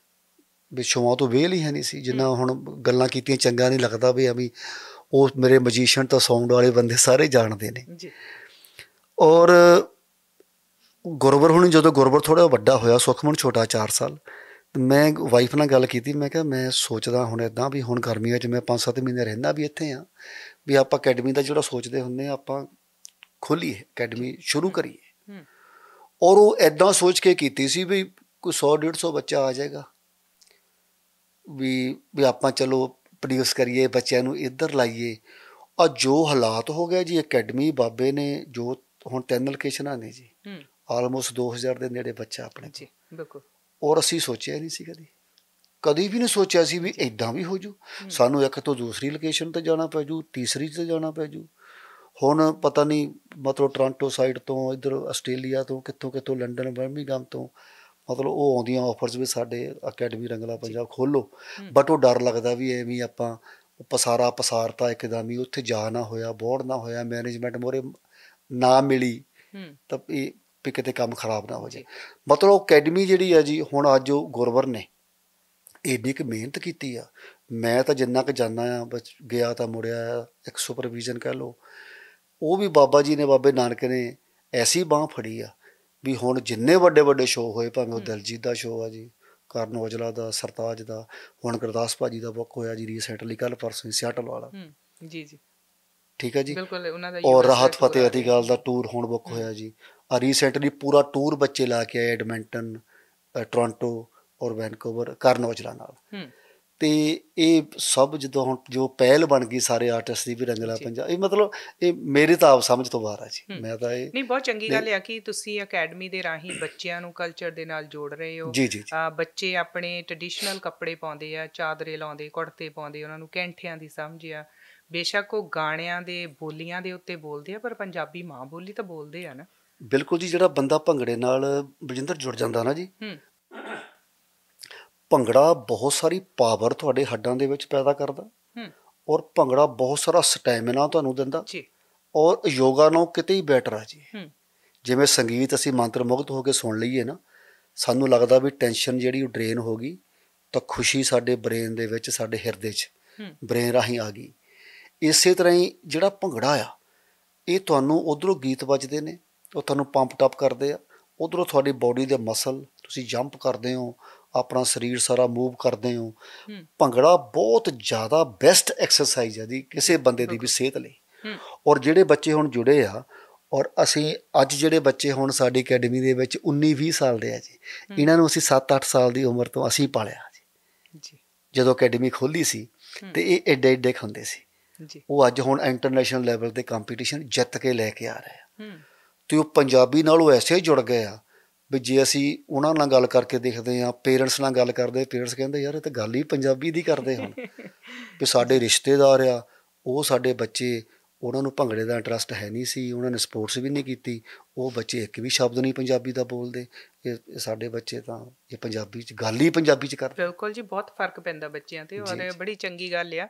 ਵੀ ਸ਼ੋਆਂ ਤੋਂ ਵੇਲ ਹੀ ਹੈ ਨਹੀਂ ਸੀ ਜਿੰਨਾ ਹੁਣ ਗੱਲਾਂ ਕੀਤੀਆਂ ਚੰਗਾ ਨਹੀਂ ਲੱਗਦਾ ਵੀ ਅਮੀ ਉਹ ਮੇਰੇ ਮਜੀਸ਼ੀਅਨ ਤਾਂ ਸਾਊਂਡ ਵਾਲੇ ਬੰਦੇ ਸਾਰੇ ਜਾਣਦੇ ਨੇ ਜੀ ਔਰ ਗੁਰਵਰ ਹੁਣ ਜਦੋਂ ਗੁਰਵਰ ਥੋੜਾ ਵੱਡਾ ਹੋਇਆ ਸੁਖਮਨ ਛੋਟਾ 4 ਸਾਲ ਮੈਂ ਵਾਈਫ ਨਾਲ ਗੱਲ ਕੀਤੀ ਮੈਂ ਕਿਹਾ ਮੈਂ ਸੋਚਦਾ ਹੁਣ ਇਦਾਂ ਵੀ ਹੁਣ ਗਰਮੀ ਵਿੱਚ ਮੈਂ 5-7 ਮਹੀਨੇ ਰਹਿੰਦਾ ਵੀ ਇੱਥੇ ਆ ਵੀ ਆਪਾਂ ਅਕੈਡਮੀ ਦਾ ਜਿਹੜਾ ਸੋਚਦੇ ਹੁੰਦੇ ਆ ਆਪਾਂ ਖੋਲੀਏ ਅਕੈਡਮੀ ਸ਼ੁਰੂ ਕਰੀਏ ਔਰ ਉਹ ਇਦਾਂ ਸੋਚ ਕੇ ਕੀਤੀ ਸੀ ਵੀ ਕੋਈ 100 150 ਬੱਚਾ ਆ ਜਾਏਗਾ ਵੀ ਵੀ ਆਪਾਂ ਚਲੋ ਪ੍ਰੋਡਿਊਸ ਕਰੀਏ ਬੱਚਿਆਂ ਨੂੰ ਇੱਧਰ ਲਾਈਏ ਔਰ ਜੋ ਹਾਲਾਤ ਹੋ ਗਏ ਜੀ ਅਕੈਡਮੀ ਬਾਬੇ ਨੇ ਜੋ ਹੁਣ ਤਿੰਨ ਲੋਕੇਸ਼ਨਾਂ ਨੇ ਜੀ ਆਲਮੋਸਟ 2000 ਦੇ ਨੇੜੇ ਬੱਚਾ ਆਪਣੇ ਜੀ ਬਿਲਕੁਲ ਔਰ ਅਸੀਂ ਸੋਚਿਆ ਨਹੀਂ ਸੀ ਕਦੀ ਕਦੀ ਵੀ ਨਹੀਂ ਸੋਚਿਆ ਸੀ ਵੀ ਇਦਾਂ ਵੀ ਹੋ ਜੂ ਸਾਨੂੰ ਇੱਕ ਤੋਂ ਦੂਸਰੀ ਲੋਕੇਸ਼ਨ ਤੇ ਜਾਣਾ ਪੈ ਜੂ ਤੀਸਰੀ ਤੇ ਜਾਣਾ ਪੈ ਜੂ ਹੁਣ ਪਤਾ ਨਹੀਂ ਮਤਲਬ ਟੋਰਾਂਟੋ ਸਾਈਡ ਤੋਂ ਇਧਰ ਆਸਟ੍ਰੇਲੀਆ ਤੋਂ ਕਿੱਥੋਂ ਕਿੱਥੋਂ ਲੰਡਨ ਬਰਮਿੰਗਮ ਤੋਂ ਮਤਲਬ ਉਹ ਆਉਂਦੀਆਂ ਆਫਰਸ ਵੀ ਸਾਡੇ ਅਕੈਡਮੀ ਰੰਗਲਾ ਪੰਜਾਬ ਖੋਲੋ ਬਟ ਉਹ ਡਰ ਲੱਗਦਾ ਵੀ ਐਵੇਂ ਆਪਾਂ ਪਸਾਰਾ ਪਸਾਰਤਾ ਇੱਕਦਮ ਹੀ ਉੱਥੇ ਜਾ ਨਾ ਹੋਇਆ ਬੋਰਡ ਨਾ ਹੋਇਆ ਮੈਨੇਜਮੈਂਟ ਮੋਰੇ ਨਾ ਮਿਲੀ ਤਾਂ ਇਹ ਵੀ ਕਿਤੇ ਕੰਮ ਖਰਾਬ ਨਾ ਹੋ ਜਾਏ ਮਤਲਬ ਅਕੈਡਮੀ ਜਿਹੜੀ ਹੈ ਜੀ ਹੁਣ ਅੱਜ ਉਹ ਗੁਰਵਰ ਨੇ ਇੰਨੀ ਕਿ ਮਿਹਨਤ ਕੀਤੀ ਆ ਮੈਂ ਤਾਂ ਜਿੰਨਾ ਕਿ ਜਾਣਾ ਆ ਬਸ ਗਿਆ ਤਾਂ ਮੁੜਿਆ ਇੱਕ ਸੁਪਰਵੀਜ਼ਨ ਕਹਿ ਲਓ ਉਹ ਵੀ ਬਾਬਾ ਜੀ ਨੇ ਬਾਬੇ ਨਾਨਕ ਨੇ ਐਸੀ ਬਾਹ ਫੜੀ ਆ ਵੀ ਹੁਣ ਜਿੰਨੇ ਵੱਡੇ ਵੱਡੇ ਸ਼ੋਅ ਹੋਏ ਭਾਵੇਂ ਉਹ ਦਿਲਜੀਤ ਦਾ ਸ਼ੋਅ ਆ ਜੀ ਕਰਨ ਔਜਲਾ ਦਾ ਸਰਤਾਜ ਦਾ ਹੁਣ ਗੁਰਦਾਸ ਭਾਜੀ ਦਾ ਬੁੱਕ ਹੋਇਆ ਜੀ ਰੀਸੈਂਟਲੀ ਕੱਲ ਪਰਸੋਂ ਸਿਆਟਲ ਵਾਲਾ ਜੀ ਜੀ ਠੀਕ ਹੈ ਜੀ ਬਿਲਕੁਲ ਉਹਨਾਂ ਦਾ ਔਰ ਰਾਹਤ ਫਤਿਹ ਅਧਿਕਾਲ ਗਾਲ ਦਾ ਟੂਰ ਹੁਣ ਬੁੱਕ ਹੋਇਆ ਜੀ ਰੀਸੈਂਟਲੀ ਪੂਰਾ ਟੂਰ ਬੱਚੇ ਲਾ ਕੇ ਆਏ ਐਡਮਿੰਟਨ ਟੋਰਾਂਟੋ ਔਰ ਵੈਨਕੂਵਰ ਕਰਨੌਜਲਾ ਨਾਲ ਤੇ ਇਹ ਸਭ ਜਦੋਂ ਜੋ ਪਹਿਲ ਬਣ ਗਈ ਸਾਰੇ ਆਰਟਿਸਟ ਦੀ ਵੀ ਰੰਗਲਾ ਪੰਜਾਬ ਇਹ ਮਤਲਬ ਇਹ ਮੇਰੇ ਤਾਂ ਆਪ ਸਮਝ ਤੋਂ ਬਾਹਰ ਆ ਜੀ ਮੈਂ ਤਾਂ ਇਹ ਨਹੀਂ ਬਹੁਤ ਚੰਗੀ ਗੱਲ ਆ ਕਿ ਤੁਸੀਂ ਅਕੈਡਮੀ ਦੇ ਰਾਹੀਂ ਬੱਚਿਆਂ ਨੂੰ ਕਲਚਰ ਦੇ ਨਾਲ ਜੋੜ ਰਹੇ ਹੋ ਬੱਚੇ ਆਪਣੇ ਟ੍ਰੈਡੀਸ਼ਨਲ ਕੱਪੜੇ ਪਾਉਂਦੇ ਆ ਚਾਦਰੇ ਲਾਉਂਦੇ ਕੁੜਤੇ ਪਾਉਂਦੇ ਉਹਨਾਂ ਨੂੰ ਕੈਂਠਿਆਂ ਦੀ ਸਮਝ ਆ ਬੇਸ਼ੱਕ ਉਹ ਗਾਣਿਆਂ ਦੇ ਬੋਲੀਆਂ ਦੇ ਉੱਤੇ ਬੋਲਦੇ ਆ ਪਰ ਪੰਜਾਬੀ ਮਾਂ ਬੋਲੀ ਤਾਂ ਬੋਲਦੇ ਆ ਨਾ ਬਿਲਕੁਲ ਜੀ ਜਿਹੜਾ ਬੰਦਾ ਭੰਗੜੇ ਨਾਲ ਬਜਿੰਦਰ ਜੁੜ ਜਾਂਦਾ ਨਾ ਜੀ ਭੰਗੜਾ ਬਹੁਤ ਸਾਰੀ ਪਾਵਰ ਤੁਹਾਡੇ ਹੱਡਾਂ ਦੇ ਵਿੱਚ ਪੈਦਾ ਕਰਦਾ ਔਰ ਭੰਗੜਾ ਬਹੁਤ ਸਾਰਾ ਸਟੈਮਿਨਾ ਤੁਹਾਨੂੰ ਦਿੰਦਾ ਜੀ ਔਰ ਯੋਗਾ ਨਾਲੋਂ ਕਿਤੇ ਹੀ ਬੈਟਰ ਆ ਜੀ ਜਿਵੇਂ ਸੰਗੀਤ ਅਸੀਂ ਮੰਤਰ ਮੁਕਤ ਹੋ ਕੇ ਸੁਣ ਲਈਏ ਨਾ ਸਾਨੂੰ ਲੱਗਦਾ ਵੀ ਟੈਨਸ਼ਨ ਜਿਹੜੀ ਉਹ ਡਰੇਨ ਹੋ ਗਈ ਤਾਂ ਖੁਸ਼ੀ ਸਾਡੇ ਬ੍ਰੇਨ ਦੇ ਵਿੱਚ ਸਾਡੇ ਹਿਰਦੇ 'ਚ ਬ੍ਰੇਨ ਰਾਹੀਂ ਆ ਗਈ ਇਸੇ ਤਰ੍ਹਾਂ ਹੀ ਜਿਹੜਾ ਭੰਗੜਾ ਆ ਇਹ ਤੁਹਾਨੂੰ ਉਧਰੋਂ ਗੀਤ ਵੱਜਦੇ ਨੇ ਉਹ ਤੁਹਾਨੂੰ ਪੰਪ ਟਪ ਕਰਦੇ ਆ ਉਧਰੋਂ ਤੁਹਾਡੀ ਬਾਡੀ ਦੇ ਮਸਲ ਤੁਸੀਂ ਜੰਪ ਕਰਦੇ ਹੋ ਆਪਣਾ ਸਰੀਰ ਸਾਰਾ ਮੂਵ ਕਰਦੇ ਹੋ ਭੰਗੜਾ ਬਹੁਤ ਜ਼ਿਆਦਾ ਬੈਸਟ ਐਕਸਰਸਾਈਜ਼ ਹੈ ਦੀ ਕਿਸੇ ਬੰਦੇ ਦੀ ਵੀ ਸਿਹਤ ਲਈ ਔਰ ਜਿਹੜੇ ਬੱਚੇ ਹੁਣ ਜੁੜੇ ਆ ਔਰ ਅਸੀਂ ਅੱਜ ਜਿਹੜੇ ਬੱਚੇ ਹੁਣ ਸਾਡੀ ਅਕੈਡਮੀ ਦੇ ਵਿੱਚ 19 20 ਸਾਲ ਦੇ ਆ ਜੀ ਇਹਨਾਂ ਨੂੰ ਅਸੀਂ 7-8 ਸਾਲ ਦੀ ਉਮਰ ਤੋਂ ਅਸੀਂ ਪਾਲਿਆ ਜੀ ਜੀ ਜਦੋਂ ਅਕੈਡਮੀ ਖੋਲੀ ਸੀ ਤੇ ਇਹ ਐਡੇ ਐਡੇ ਹੁੰਦੇ ਸੀ ਜੀ ਉਹ ਅੱਜ ਹੁਣ ਇੰਟਰਨੈਸ਼ਨਲ ਲੈਵਲ ਤੇ ਕੰਪੀਟੀਸ਼ਨ ਜਿੱਤ ਕੇ ਲੈ ਕੇ ਆ ਰਹੇ ਆ ਤੇ ਉਹ ਪੰਜਾਬੀ ਨਾਲ ਉਹ ਐਸੇ ਜੁੜ ਗਏ ਆ ਵੀ ਜੇ ਅਸੀਂ ਉਹਨਾਂ ਨਾਲ ਗੱਲ ਕਰਕੇ ਦੇਖਦੇ ਆ ਪੇਰੈਂਟਸ ਨਾਲ ਗੱਲ ਕਰਦੇ ਪੇਰੈਂਟਸ ਕਹਿੰਦੇ ਯਾਰ ਇਹ ਤਾਂ ਗੱਲ ਹੀ ਪੰਜਾਬੀ ਦੀ ਕਰਦੇ ਹੁਣ ਵੀ ਸਾਡੇ ਰਿਸ਼ਤੇਦਾਰ ਆ ਉਹ ਸਾਡੇ ਬੱਚੇ ਉਹਨਾਂ ਨੂੰ ਭੰਗੜੇ ਦਾ ਇੰਟਰਸਟ ਹੈ ਨਹੀਂ ਸੀ ਉਹਨਾਂ ਨੇ ਸਪੋਰਟਸ ਵੀ ਨਹੀਂ ਕੀਤੀ ਉਹ ਬੱਚੇ ਇੱਕ ਵੀ ਸ਼ਬਦ ਨਹੀਂ ਪੰਜਾਬੀ ਦਾ ਬੋਲਦੇ ਇਹ ਸਾਡੇ ਬੱਚੇ ਤਾਂ ਇਹ ਪੰਜਾਬੀ ਚ ਗੱਲ ਹੀ ਪੰਜਾਬੀ ਚ ਕਰਦੇ ਬਿਲਕੁਲ ਜੀ ਬਹੁਤ ਫਰਕ ਪੈਂਦਾ ਬੱਚਿਆਂ ਤੇ ਔਰ ਬੜੀ ਚੰਗੀ ਗੱਲ ਆ